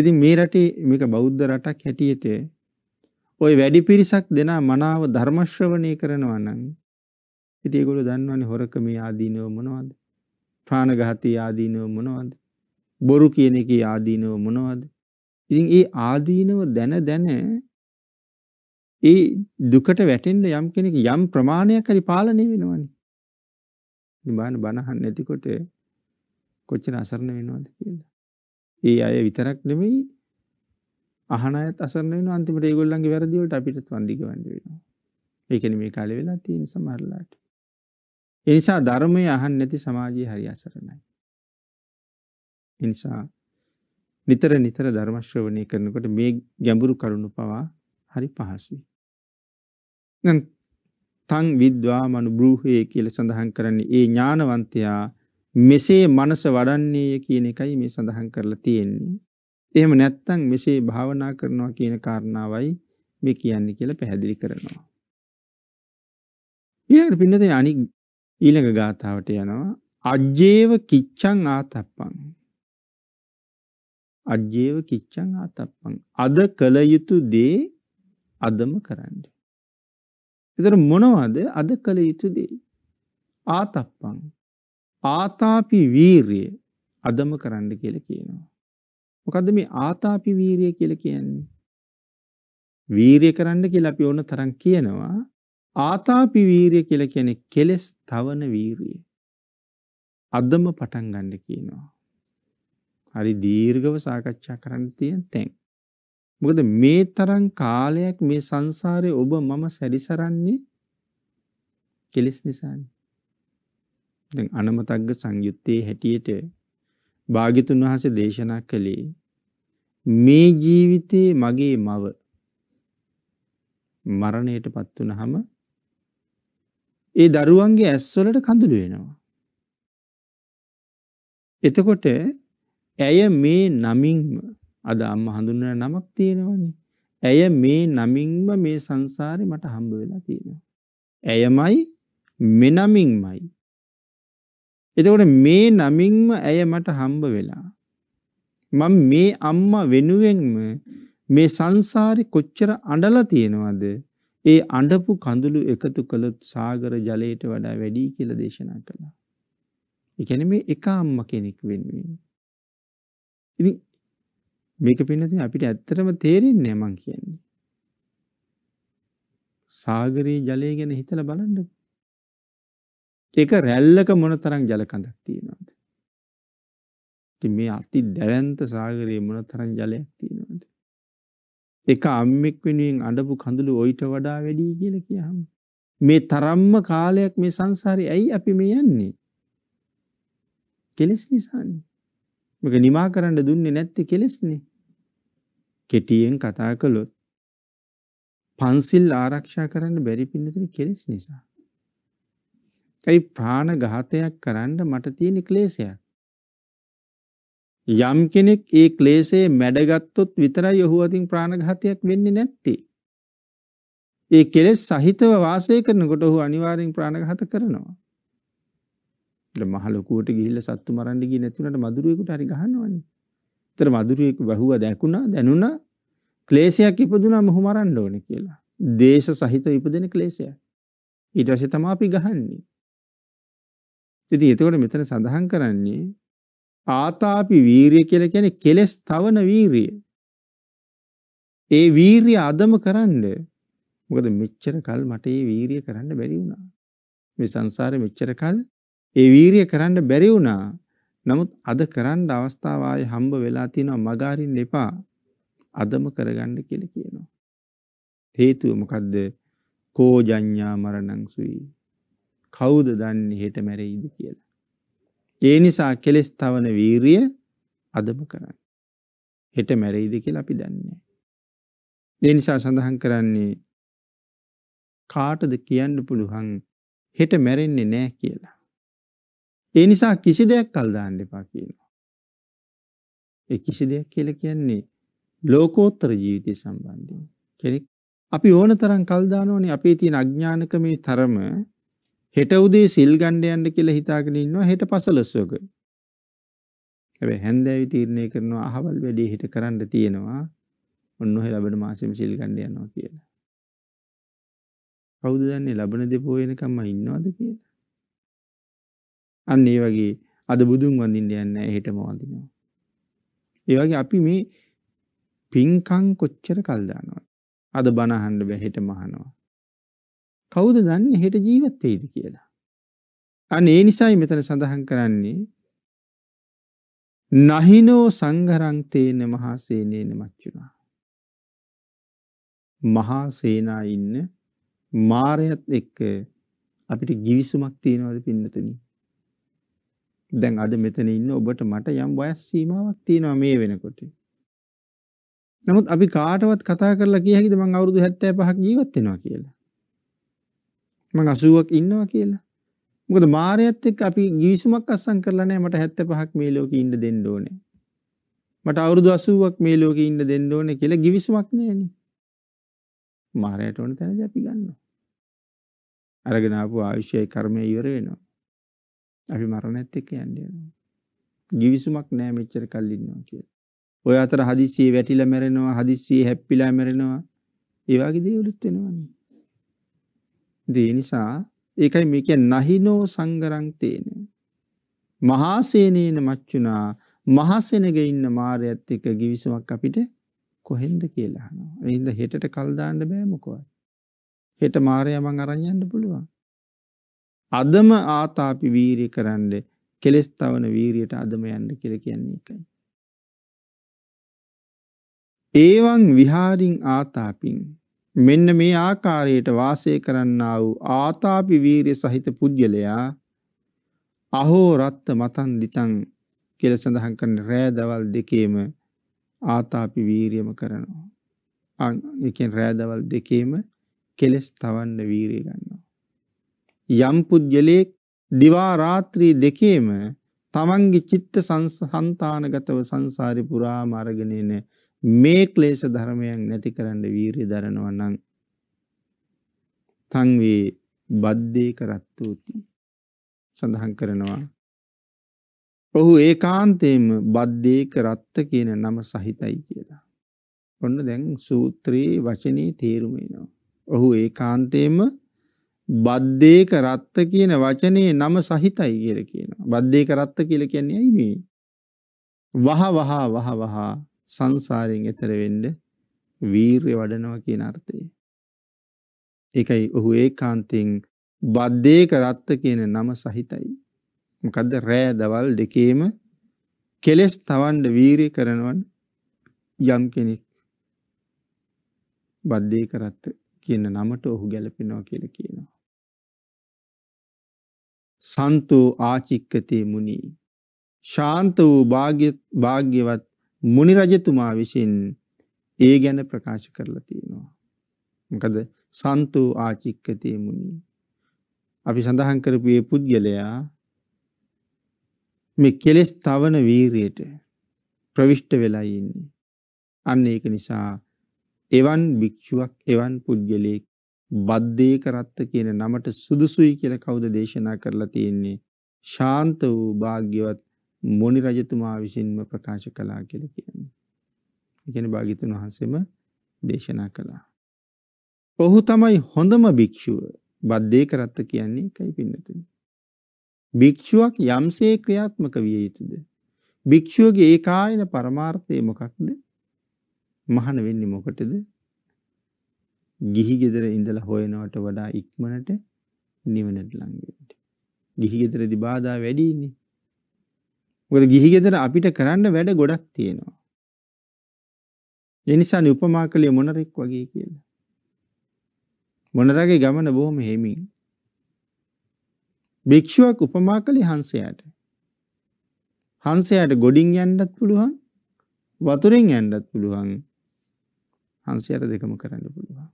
ඉතින් මේ රටේ මේක බෞද්ධ රටක් හැටියට ওই වැඩි පිරිසක් දෙනා මනාව ධර්ම ශ්‍රවණය කරනවා නම් ඉතින් ඒගොල්ලෝ දන්නවනේ හොරකමේ ආදීනව මොනවද? ප්‍රාණඝාතී ආදීනව මොනවද? බොරු කියන එකේ ආදීනව මොනවද? ඉතින් ඒ ආදීනව දැන දැන ඒ දුකට වැටෙන්න යම් කෙනෙක් යම් ප්‍රමාණයක් හරි පාලනය වෙනවනේ. නිබාන බනහන් නැතිකොට කොච්චර අසරණ වෙනවද කියලා. ඒ අය විතරක් නෙමෙයි අහන අයත් අසරණ වෙනවා අන්තිමට ඒගොල්ලන්ගේ වැරදි වලට අපිටත් වන්දිගවන්න වෙනවා. ඒකනේ මේ කාලේ වෙලා තියෙන සමහරලාට. ඒ නිසා ධර්මයේ අහන්න නැති සමාජයේ හරි අසරණයි. ඒ නිසා නිතර නිතර ධර්ම ශ්‍රවණය කරනකොට මේ ගැඹුරු කරුණු පවා හරි පහසුයි. දැන් තං විද්වා මනු බ්‍රූහයේ කියලා සඳහන් කරන්නේ ඒ ඥානවන්තයා මෙසේ මනස වඩන්නේය කියන එකයි මේ සඳහන් කරලා තියෙන්නේ. එහෙම නැත්නම් මෙසේ භාවනා කරනවා කියන කාරණාවයි මේ කියන්නේ කියලා පැහැදිලි කරනවා. ඊළඟට පින්නතේ අනික් ඊළඟ ගාථාවට යනවා අජ්ජේව කිච්ඡං ආතප්පං අජ්ජේව කිච්ඡං ආතප්පං අද කල යුතු දේ අදම කරන්න. එතන මොනවද අද කල යුතු දේ? ආතප්පං ආතාපි වීරිය අදම කරන්න කියලා කියනවා. මොකද්ද මේ ආතාපි වීරිය කියලා කියන්නේ? වීරිය කරන්න කියලා අපි ඕන තරම් කියනවා. ආතාපි වීරිය කියලා කියන්නේ කෙලස් තවන වීරිය. අදම පටන් ගන්න කියනවා. හරි දීර්ඝව සාකච්ඡා කරන්න තියෙන තැන්. මොකද මේ තරම් කාලයක් මේ සංසාරේ ඔබ මම සැරිසරන්නේ කෙලස් නිසානේ. දැන් අනමතග්ග සංයුත්තේ හැටියට භාග්‍යතුන් වහන්සේ දේශනා කළේ මේ ජීවිතේ මගේ මව මරණයටපත් වුනහම ඒ දරුවන්ගේ ඇස්වලට කඳුළු වෙනවා. එතකොට ඇය මේ නමින්ම අද අම්ම හඳුන්වන නමක් තියෙනවනේ. ඇය මේ නමින්ම මේ සංසාරේ මට හම්බ වෙලා තියෙනවා. ඇයමයි මෙනමින්මයි එතකොට මේ නමින්ම ඇය මට හම්බ වෙලා. මම මේ අම්මා වෙනුවෙන්ම මේ සංසාරේ කොච්චර අඬලා තියෙනවද? ඒ අඬපු කඳුළු එකතු කළොත් සාගර ජලයට වඩා වැඩි කියලා දේශනා කළා. ඒ කියන්නේ මේ එක අම්මා කෙනෙක් වෙනුවෙන්. ඉතින් මේක පින්නතින් අපිට ඇත්තටම තේරෙන්නේ මං කියන්නේ. සාගරයේ ජලය ගැන හිතලා බලන්නකෝ. ඒක රැල්ලක මොනතරම් ජල කඳක් තියෙනවද? ඉතින් මේ අති දැවැන්ත සාගරයේ මොනතරම් ජලයක් තියෙනවද? එක අම්මෙක් වෙනුවෙන් අඬපු කඳුළු ඔయిత වඩා වැඩි කියලා කියහම මේ තරම්ම කාලයක් මේ සංසාරේ ඇයි අපි මේ යන්නේ? කෙලස් නිසානේ. මේක නිමා කරන්න දුන්නේ නැත්තේ කෙලස්නේ. කෙටියෙන් කතා කළොත් පන්සිල් ආරක්ෂා කරන්න බැරි පින්නතර කෙලස් නිසා. ඇයි ප්‍රාණඝාතයක් කරන්න මට තියෙන ක්ලේශයක්. යම් කෙනෙක් ඒ ක්ලේශේ මැඩගත්තොත් විතරයි ඔහු අතින් ප්‍රාණඝාතයක් වෙන්නේ නැත්තේ. ඒ කෙලෙස් සහිතව වාසය කරනකොට ඔහු අනිවාර්යෙන් ප්‍රාණඝාත කරනවා. මහ ලොකුවට ගිහිල්ලා සත්තු මරන්න ගියේ නැති උනට මදුරුවෙකුට හරි ගහනවනේ. ඒතර මදුරුවෙක් වැහුවා දැකුණා දැනුණා ක්ලේශයක් ඉපදුනාම ඔහු මරන්න ඕනේ කියලා. දේශ සහිත ඉපදෙන ක්ලේශයක්. ඊට පස්සේ තමයි අපි ගහන්නේ. ඉතින් එතකොට මෙතන සඳහන් කරන්නේ ආතාපි වීරිය කියලා කියන්නේ කෙලස් තවන වීරිය. ඒ වීරිය අදම කරන්න මොකද මෙච්චර කල් මට ඒ වීරිය කරන්න බැරි වුණා. මේ සංසාරේ මෙච්චර කල් ඒ වීරිය කරන්න බැරි වුණා. නමුත් අද කරන්න අවස්ථාව ආයේ හම්බ වෙලා තියෙනවා මගහරින්න එපා. අදම කරගන්න කියලා කියනවා. හේතුව මොකද්ද? කෝජඤ්ඤා මරණං සුයි. කවුද දන්නේ හෙට මැරෙයිද කියලා. ඒ නිසා කෙලෙස් තවන වීරිය අදම කරන්න. හෙට මැරෙයිද කියලා අපි දන්නේ. ඒ නිසා සඳහන් කරන්නේ කාටද කියන්න පුළුවන් හෙට මැරෙන්නේ නෑ කියලා. ඒ නිසා කිසි දෙයක් කල් දාන්න එපා කියනවා. ඒ කිසි දෙයක් කියලා කියන්නේ ලෝකෝත්තර ජීවිතය සම්බන්ධයෙන් කෙනෙක් අපි ඕන තරම් කල් දානෝනේ අපේ තියෙන අඥානකමේ තරම හෙට උදේ සිල් ගණ්ඩ යන්න කියලා හිතාගෙන ඉන්නවා හෙට පසලොස්සක. හැබැයි හැන්දෑවි තීරණය කරනවා අහවල් වැඩේ හිට කරන්න තියෙනවා ඔන්න ඔහෙ ලබන මාසෙම සිල් ගණ්ඩ යනවා කියලා. කවුද දන්නේ ලබන දෙපෝ වෙනකම්ම ඉන්නවද කියලා. අන්න ඒ වගේ අද බුදුන් වඳින්න යන්නේ හෙටම වඳිනවා. ඒ වගේ අපි මේ පින්කම් කොච්චර කල් දානවද? අද බණ අහන්න බෑ හෙටම අහනවා. කවුද දන්නේ හෙට ජීවත් වෙයිද කියලා. අන්න ඒ නිසයි මෙතන සඳහන් කරන්නේ නහිනෝ සංඝරං තේන මහා සේනේන මච්චුනා. මහා සේනා ඉන්න මාරයත් එක්ක අපිට ගිවිසුමක් තියෙනවද පින්නතුනි? දැන් අද මෙතන ඉන්න ඔබට මට යම් වයස් සීමාවක් තියෙනවා මේ වෙනකොට. නමුත් අපි කාටවත් කතා කරලා කිය හැකිද මං අවුරුදු 75ක් ජීවත් වෙනවා කියලා? මං 80ක් ඉන්නවා කියලා. මොකද මායයත් එක්ක අපි ගිවිසුමක් අස්සම් කරලා නැහැ මට 75ක් මේ ලෝකේ ඉන්න දෙන්න ඕනේ. මට අවුරුදු 80ක් මේ ලෝකේ ඉන්න දෙන්න ඕනේ කියලා ගිවිසුමක් නැහැනේ. මායයට ඕන තැනදී අපි ගන්නවා. අරගෙන ආපු ආයුෂයේ කර්මය ඉවර වෙනවා. අපි මරණයත් එක්ක යන්න යනවා. ගිවිසුමක් නැහැ මෙච්චර කල් ඉන්නවා කියලා. ඔය අතර හදිස්සියේ වැටිලා මැරෙනවා, හදිස්සියේ හැප්පිලා මැරෙනවා. ඒ වගේ දේවලුත් වෙනවනේ. දේ නිසා ඒකයි මේ කියන්නේ නහිනෝ සංගරං තේන. මහාසේනේන මච්චුනා මහසෙනග ඉන්න මාරයත් එක්ක givisමක් අපිට කොහෙන්ද කියලා අහනවා. ඒ හින්දා හෙටට කල් දාන්න බෑ මොකවත්. හෙට මාරයා මං අරන් යන්න පුළුවන්. අදම ආතාපි වීරිය කරන්න කෙලස් තවන වීරියට අදම යන්න කියලා කියන්නේ ඒකයි. ඒවං විහාරින් ආතාපින් මෙන්න මේ ආකාරයට වාසය කරන්නා වූ ආතාපි වීරිය සහිත පුජ්‍යලයා අහෝ රත්ත මතන් දිතං කියලා සඳහන් කරන රෑ දවල් දෙකේම ආතාපි වීරියම කරනවා. අන් ඒ කියන්නේ රෑ දවල් දෙකේම කෙලස් තවන්න වීරිය ගන්නවා. යම් පුජ්‍යලේ දිවා රාත්‍රී දෙකේම තමන්ගේ චිත්ත සංසානගතව සංසාරි පුරාම අරගෙන මේ ක්ලේශ ධර්මයන් නැති කරන්න වීරිය දරනවා නම් තං වේ බද්දේ කරත්තෝති සඳහන් කරනවා ඔහු ඒකාන්තයෙන්ම බද්දේ කරත්ත කියන නම සහිතයි කියලා. ඔන්න දැන් සූත්‍රයේ වචනේ තේරුම එනවා. ඔහු ඒකාන්තයෙන්ම බද්දේක රත්ත කියන වචනේ නම සහිතයි කියල කියනවා. බද්දේක රත්ත කියල කියන්නේ ඇයි මේ. වහ වහා වහ වහා සංසාරයෙන් එතර වෙන්න වීර්ය වඩනවා කියන අර්ථය. ඒකයි ඔහු ඒකාන්තයෙන් බද්දේක රත්ත කියන නම සහිතයි. මොකද්ද රෑ දවල් දෙකේම කෙලෙස් තවන්න වීරිය කරනවන් යම් කෙනෙක් බද්දේක රත්ත කියන නමට ඔහු ගැලපෙනවා කියලා කියනවා. සන්තෝ ආචික්කතේ මුනි ශාන්ත වූ භාග්‍යවත් මුනි රජතුමා විසින් ඒ ගැන ප්‍රකාශ කරලා තියෙනවා. මොකද සන්තෝ ආචික්කතේ මුනි. අපි සඳහන් කරපු මේ පුද්ගලයා මේ කෙලෙස් තවන වීරයට ප්‍රවිෂ්ඨ වෙලා ඉන්නේ. අන්න ඒක නිසා එවන් භික්ෂුවක් එවන් පුද්ගලයෙක් බද්දේ කරත්ත කියන නමට සුදුසුයි කියලා කවුද දේශනා කරලා තියෙන්නේ. ශාන්ත වූ භාග්‍යවත් මොණි රජතුමා විසින්ම ප්‍රකාශ කළා කියලා කියන්නේ. ඒ කියන්නේ භාග්‍යතුන් වහන්සේම දේශනා කළා. ඔහු තමයි හොඳම භික්ෂුව. බද්දේ කරත්ත කියන්නේ එකයි පින්නතුනි. භික්ෂුවක් යම්සේ ක්‍රියාත්මක විය යුතුද? භික්ෂුවගේ ඒකායන පරමාර්ථය මොකක්ද? මහාන වෙන්නේ මොකටද? ගිහි ගෙදර ඉඳලා හොයනවට වඩා ඉක්මනට නිවනට ලඟ වෙන්න. ගිහි ගෙදරදී බාධා වැඩි ඉන්නේ. මොකද ගිහි ගෙදර අපිට කරන්න වැඩ ගොඩක් තියෙනවා. ඒ නිසා උපමා කළේ මොනරෙක් වගේ කියලා. මොනරගේ ගමන බොහොම හිමින්. භික්ෂුවක් උපමා කළේ හංසයාට. හංසයාට ගොඩින් යන්නත් පුළුවන් වතුරෙන් යන්නත් පුළුවන් හංසයට දෙකම කරන්න පුළුවන්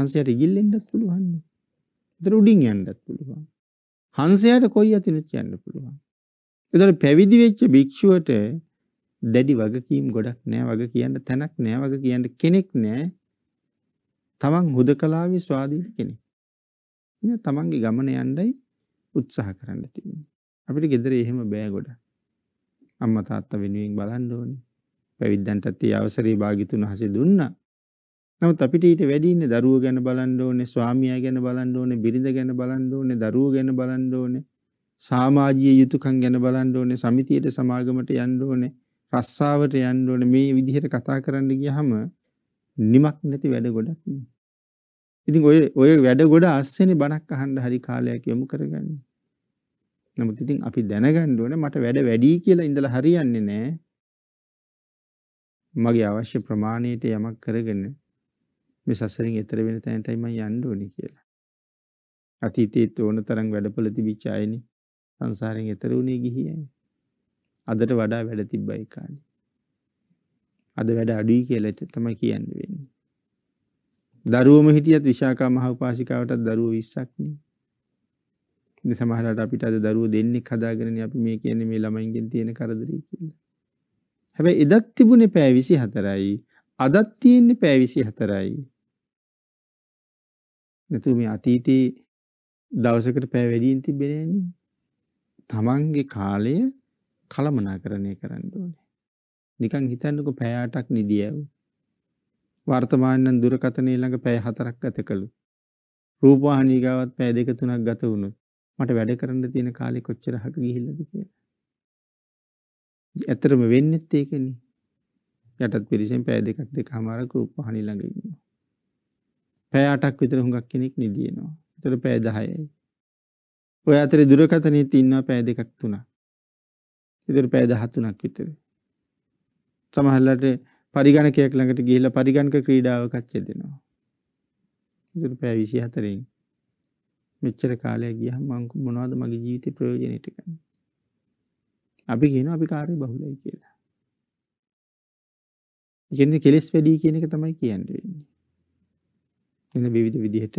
හංසයට ඉගිල්ලෙන්ඩත් පුළුවන් දර උඩින් යන්නත් පුළුවන් හංසයාට කොයි අතිනුත් යන්න පුළුවන්. ඒතර පැවිදි වෙච්ච භික්ෂුවට දැඩි වගකීම් ගොඩක් නෑ වග කියන්න තැනක් නෑ වග කියන්න කෙනෙක් නෑ. තමන් හුදකලාවේ ස්වාධීන කෙනෙක්. ඉතින් තමන්ගේ ගමන යන්නයි උත්සාහ කරන්න තියෙන්නේ. අපිට ගෙදර එහෙම බෑ ගොඩක්. අම්මා තාත්තා වෙනුවෙන් බලන්න ඕනේ. පැවිද්දන්ටත් ඒ අවසරය භාග්‍යතුන් හසේ දුන්නා. නමුත් අපිට ඊට වැඩි ඉන්නේ දරුවෝ ගැන බලන්න ඕනේ, ස්වාමියා ගැන බලන්න ඕනේ, බිරිඳ ගැන බලන්න ඕනේ, දරුවෝ ගැන බලන්න ඕනේ, සමාජීය යුතුයකම් ගැන බලන්න ඕනේ, සමිතියට සමාගමට යන්න ඕනේ, රස්සාවට යන්න ඕනේ. මේ විදිහට කතා කරන්න ගියහම නිමක් නැති වැඩ ගොඩක් නේ. ඉතින් ඔය ඔය වැඩ ගොඩ අස්සෙනේ බණක් අහන්න හරි කාලයක් යොමු කරගන්නේ. නමුත් ඉතින් අපි දැනගන්න ඕනේ මට වැඩ වැඩි කියලා ඉඳලා හරියන්නේ නැහැ. මගේ අවශ්‍ය ප්‍රමාණයට යමක් කරගෙන මේ සසරින් එතර වෙන තැනටයිම යන්න ඕනි කියලා. අතීතයේත් ඕන තරම් වැඩපොළ තිබිච්ච අයනේ සංසාරයෙන් එතර වුණේ ගිහියයි. අදට වඩා වැඩ තිබ්බයි කාලේ. අද වැඩ අඩුයි කියලා තමයි කියන්න වෙන්නේ. දරුවම හිටියත් විශාකා මහ උපාසිකාවටත් දරුවෝ 20ක් නේ. ඉතින් සමහරවිට අපිට අද දරුවෝ දෙන්නෙක් හදාගෙනනේ අපි මේ කියන්නේ මේ ළමයින්ගෙන් තියෙන කරදරේ කියලා. හැබැයි එදත් තිබුණේ පැය 24යි අදත් තියෙන්නේ පැය 24යි. නැතු මේ අතීතේ දවසකට පැය වැඩියෙන් තිබෙන්නේ නෑනේ. තමන්ගේ කාලය කළමනාකරණය කරන්න ඕනේ. නිකන් හිතන්නකෝ පැය 8ක් නිදියව. වර්තමාන නම් දුරකථනයේ ළඟ පැය 4ක් ගත කළු. රූපවාහිනී ගාවත් පැය දෙක තුනක් ගත වුණොත් මට වැඩ කරන්න තියෙන කාලේ කොච්චර හක ගිහිල්ලාද කියලා. ඇත්තටම වෙන්නෙත් ඒකනේ. යටත් පිරිසෙන් පෑ දෙකක් දෙක හමාර කරුප් පහනි ළඟඉන්න. පෑ අටක් විතර හුඟක් කෙනෙක් නිදියනවා තොර පෑදහයයි. ඔය අතර දුරකතනය තින්නවා පෑ දෙකක් තුනා. ඉදිර පෑද හතුනක් විතර. සමහල්ලට පරිගණකයක් ළඟට ගිහිල පරිගණක ක්‍රීඩාවකච්ච දෙෙනවා. ඉදුර පෑ විසි හතරෙන් මෙච්චර කාලයක් ගිය මංකු මොනවාද මගේ ජීවිත ප්‍රයෝජනයටකන්න. අපි ගෙන අපි කාරය බහුලයි කියලා. කියන්නේ කෙලස් වැඩි කියන එක තමයි කියන්න වෙන්නේ. එන විවිධ විදිහට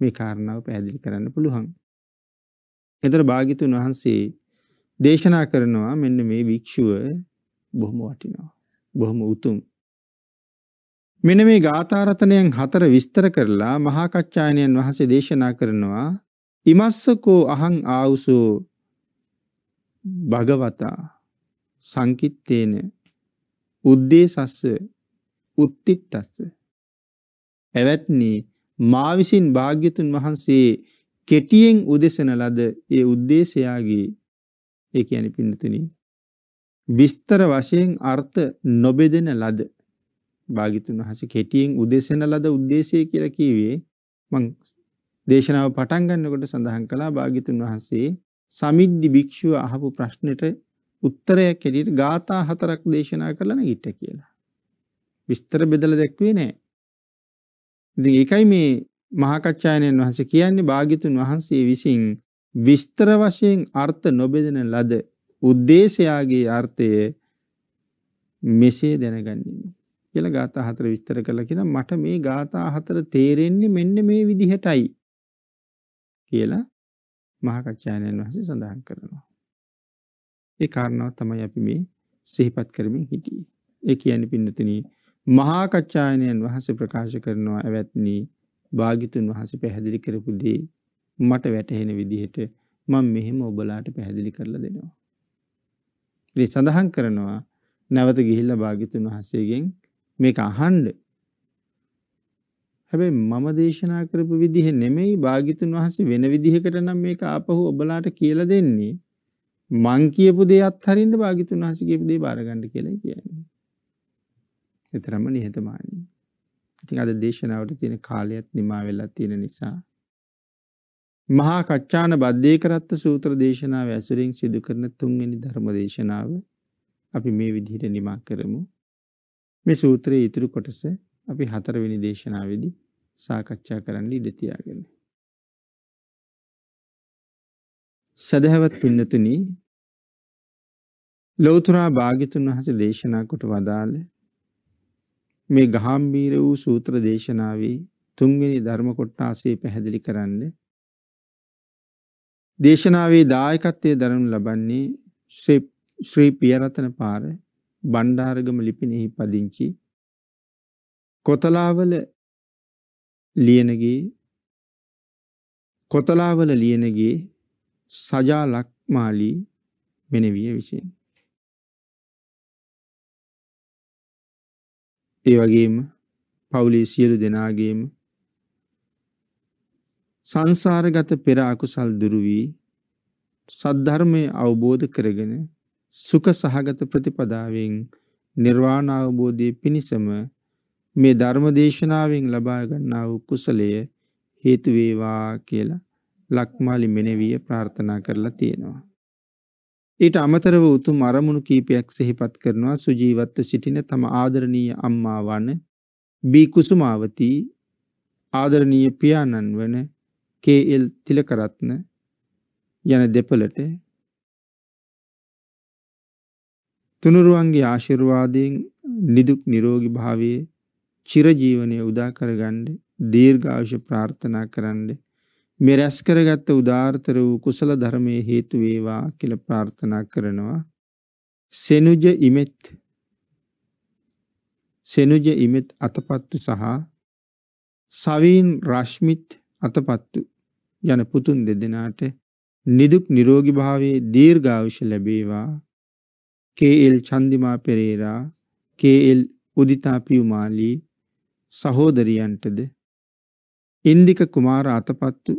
මේ කාරණාව පැහැදිලි කරන්න පුළුවන්. එතන භාග්‍යතුන් වහන්සේ දේශනා කරනවා මෙන්න මේ භික්ෂුව බොහොම වටිනවා. බොහොම උතුම්. මෙන්න මේ ගාථාරතනයන් හතර විස්තර කරලා මහා කච්චායනයන් වහන්සේ දේශනා කරනවා ඉමස්සකෝ අහං ආවුසෝ භගවතා සංකිත්තේන උද්දේශස්ස උත්තිට්ටස්ස එවත්නි මා විසින් භාග්‍යතුන් වහන්සේ කෙටියෙන් උදෙසන ලද ඒ ಉದ್ದೇಶයාගේ ඒ කියන්නේ පින්නතුනි විස්තර වශයෙන් අර්ථ නොබෙදෙන ලද භාග්‍යතුන් වහන්සේ කෙටියෙන් උදෙසන ලද ಉದ್ದೇಶය කියලා කිව්වේ මං දේශනාව පටන් ගන්නකොට සඳහන් කළා භාග්‍යතුන් වහන්සේ සමිද්දි භික්ෂුව අහපු ප්‍රශ්නෙට උත්තරයක් ඇටියට ගාථා හතරක් දේශනා කරලා නැගිට කියලා. විස්තර බෙදලා දැක්වේ නැහැ. ඉතින් ඒකයි මේ මහාකච්ඡායනන් වහන්සේ කියන්නේ භාග්‍යතුන් වහන්සේ විසින් විස්තර වශයෙන් අර්ථ නොබෙදෙන ලද උද්දේශයාගේ අර්ථය මෙසේ දැනගන්නේ කියලා ගාථා හතර විස්තර කරලා කියන මට මේ ගාථා හතර තේරෙන්නේ මෙන්න මේ විදිහටයි කියලා මහාකච්ඡායනන් වහන්සේ සඳහන් කරනවා. ඒ කාරණාව තමයි අපි මේ සිහිපත් කරමින් හිටිය. ඒ කියන පින්නතින මහාකච්ඡායනයන් වහස ප්‍රකාශ කරනවා ඇවැත්නී භාගිතුන් වහස පැහැදිලි කරපුදේ මට වැටහෙන විදිහට මං මෙහෙම ඔබලාට පැහැදිලි කරලා දෙනවා. දේ සඳහන් කරනවා නැවත ගිහිල්ල භාගිතුන් වහසේගෙන් මේක අහන්ඩ හැබැයි මම දේශනා කරපු විදිහ නෙමෙයි භාගිතුන් වහස වෙන විදිහකට නම් මේක ආපහු ඔබලාට කියල දෙන්නේ මං කියපු දේ අත්හරින්ට භාගිතුන් වහස කියපු දේ බාරගණ්ඩ කියලා කියන්නේ. එතරම්ම නිහතමානී. ඉතින් අද දේශනාවට තියෙන කාලයත් නිමා වෙල්ලත් තියෙන නිසා. මහා කච්චාන බද්ධය කරත්ත සූත්‍ර දේශනාව ඇසුරෙන් සිදු කරන තුන්ගනි ධර්ම දේශනාව අපි මේ විදිහට නිමා කරමු. මේ සූත්‍රයේ ඉතුරු කොටස අපි හතරවෙනි දේශනාවේදී සාකච්ඡා කරන්න ඉඩ තියාගෙන. සදහැවත් පින්නතුනි ලෞතරා භාග්‍යතුන් වහන්සේ දේශනා කොට වදාළ මේ ගාම්භීර වූ සූත්‍ර දේශනාවේ තුන්වෙනි ධර්ම කොටාසේ පැහැදිලි කරන්න දේශනාවේ දායකත්වයේ දරනු ලබන්නේ ශ්‍රී ශ්‍රී පියරතන පාර බණ්ඩාරගම ලිපිනෙහි පදිංචි කොතලාවල ලියනගේ කොතලාවල ලියනගේ සජා ලක්මාලී මෙනෙවිය විසින්. ඒ වගේම පවුලේ සියලු දෙනාගේම සංසාරගත පෙර අකුසල් දුරු වී සද්ධර්මය අවබෝධ කරගෙන සුඛ සහගත ප්‍රතිපදාවෙන් නිර්වාණ අවබෝධයේ පිණසම මේ ධර්ම දේශනාවෙන් ලබා ගන්නා වූ කුසලය හේතු වේවා කියලා ලක්මාලි මෙනෙවිය ප්‍රාර්ථනා කරලා තියෙනවා. ඊට අමතරව උතුම් අරමුණු කීපයක් සිහිපත් කරනවා සුජීවත්ව සිටින තම ආදරණීය අම්මා වන බී කුසුමාවතී ආදරණීය පියාණන් වන කේඑල් තිලකරත්න යන දෙපළට තුනුරුවන්ගේ ආශිර්වාදයෙන් නිදුක් නිරෝගී භාවයේ චිරජීවනය උදා කරගන්න දීර්ඝායුෂ ප්‍රාර්ථනා කරන්නේ මේ රැස් කරගත්ත උදාාර්ථර වූ කුසල ධර්මයේ හේතු වේවා කියලා ප්‍රාර්ථනා කරනවා. සෙනුජ ඉමෙත් සෙනුජ ඉමෙත් අතපත්තු සහ සවීන් රශ්මිත් අතපත්තු යන පුතුන් දෙදෙනාට නිදුක් නිරෝගී භාවයේ දීර්ඝායුෂ ලැබේවා. KL චන්දිමා පෙරේරා, KL උදිතා පියුමාලි සහෝදරියන්ටද ඉන්දික කුමාර අතපත්තු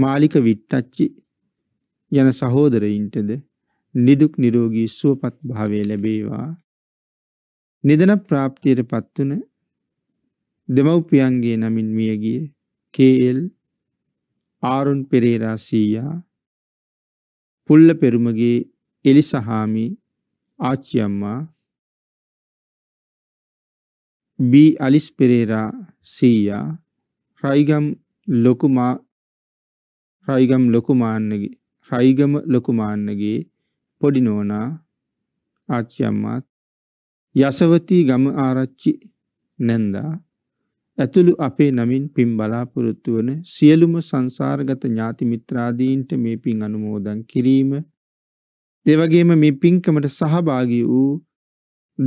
මාලික විත්තච්චි යන සහෝදරයින්ටද නිදුක් නිරෝගී සුවපත් භාවය ලැබේවා නිදන ප්‍රාප්තියට පත්වන දෙමව්පියන්ගේ නමින් මියගිය කේල් ආරුන් පෙරේරාසීයා පුල්ල පෙරුමගේ එලි සහාමි ආච්චියම්මා බී අලිස් පෙරේරා සීයා රයිගම් ලොකුමා රයිගම් ලොකුමාන්නගේ රයිගම ලොකුමාන්නගේ පොඩිනෝනා ආච්චියම්මාත් යසවතී ගම ආරච්චි නැන්දා ඇතුළු අපේ නමින් පින් බලාපොරොත්තු වන සියලුම සංසාරගත ඥාති මිත්‍රාදීන්ට මේ පින් අනුමෝදන් කිරීම දෙවගේම මේ පින්කමට සහභාගී වූ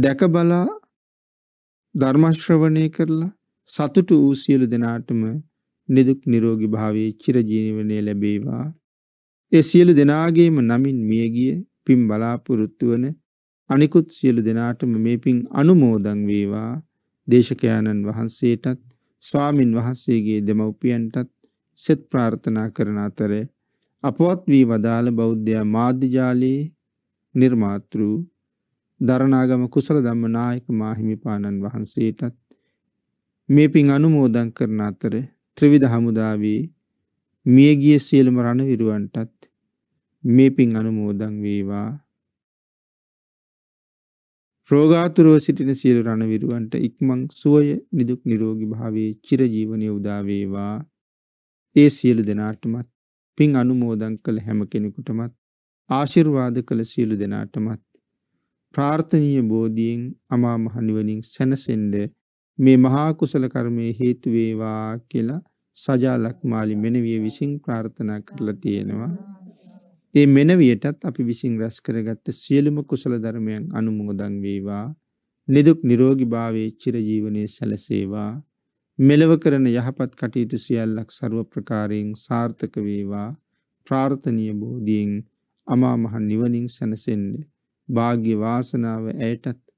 දැකබලා ධර්මශ්‍රවණය කරලා සතුටු වූ සියලු දෙනාටම නිදුක් නිරෝගී භාවයේ චිරජීවනය ලැබේවා. ඒ සියලු දෙනාගේම නමින් මියගිය පින් බලාපොරොත්තු වන අනිකුත් සියලු දෙනාටම මේ පින් අනුමෝදන් වේවා. දේශකයාණන් වහන්සේටත් ස්වාමින් වහන්සේගේ දෙමව්පියන්ටත් සෙත් ප්‍රාර්ථනා කරන අතර අපවත් වී වදාළ බෞද්ධ මාධ්‍ය ජාලයේ නිර්මාතෘ දරණාගම කුසල ධම්ම නායක මාහිමිපාණන් වහන්සේටත් මේ පින් අනුමෝදන් කරන අතර ත්‍රිවිධ හමුදාවේ මියගිය සියලුම රණවිරුවන්ටත් මේ පින් අනුමෝදන් වේවා රෝගාතුරව සිටින සියලු රණවිරුවන්ට ඉක්මන් සුවය නිදුක් නිරෝගී භාවයේ චිරජීවනය උදා වේවා ඒ සියලු දෙනාටමත් පින් අනුමෝදන් කළ හැම කෙනෙකුටමත් ආශිර්වාද කළ සියලු දෙනාටමත් ප්‍රාර්ථනීය බෝධියෙන් අමා මහ නිවනින් සැනසෙන්න මේ මහා කුසල කර්මයේ හේතු වේවා කියලා සජාලක් මාලි මෙනවිය විසින් ප්‍රාර්ථනා කරලා තියෙනවා. ඒ මෙනවියටත් අපි විසින් රැස් කරගත්ත සියලුම කුසල ධර්මයන් අනුමෝදන් වේවා. නිදුක් නිරෝගී භාවයේ චිරජීවනයේ සැලසේවා. මෙලව කරන යහපත් කටයුතු සියල්ලක් ਸਰව ප්‍රකාරයෙන් සාර්ථක වේවා. ප්‍රාර්ථනීය බෝධියෙන් අමා මහ නිවනින් සැනසෙන්නේ. වාග්ය වාසනාව ඇයටත්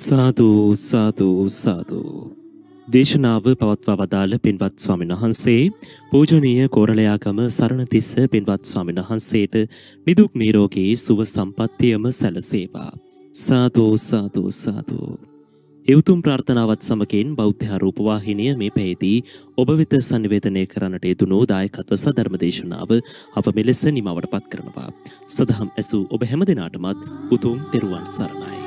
සාධූ සාධූ සාධූ. දේශනාව පවත්වා වදාළ පින්වත් ස්වාමන් වහන්සේ පූජනීය කෝරලයාගම සරණතිස්ස පින්වත් ස්වාමන් වහන්සේට නිදුක් නීරෝගී සුව සම්පත්තියම සැලසේවා. සාධූ සාධූ සාධූ. එවතුම් ප්‍රාර්ථනාවත් සමකින් බෞද්ධහරූපවාහිනය මේ පැහිදී ඔබ වෙත සනිවේදනය කරන්නට යුතුනෝ දායකත්ව සධර්මදේශනාව අප මෙලෙස නිමවට පත් කරනවා. සදහම් ඇසූ ඔබ හැම දෙනාටමත් උතුම් තෙරුවන් සරණයි.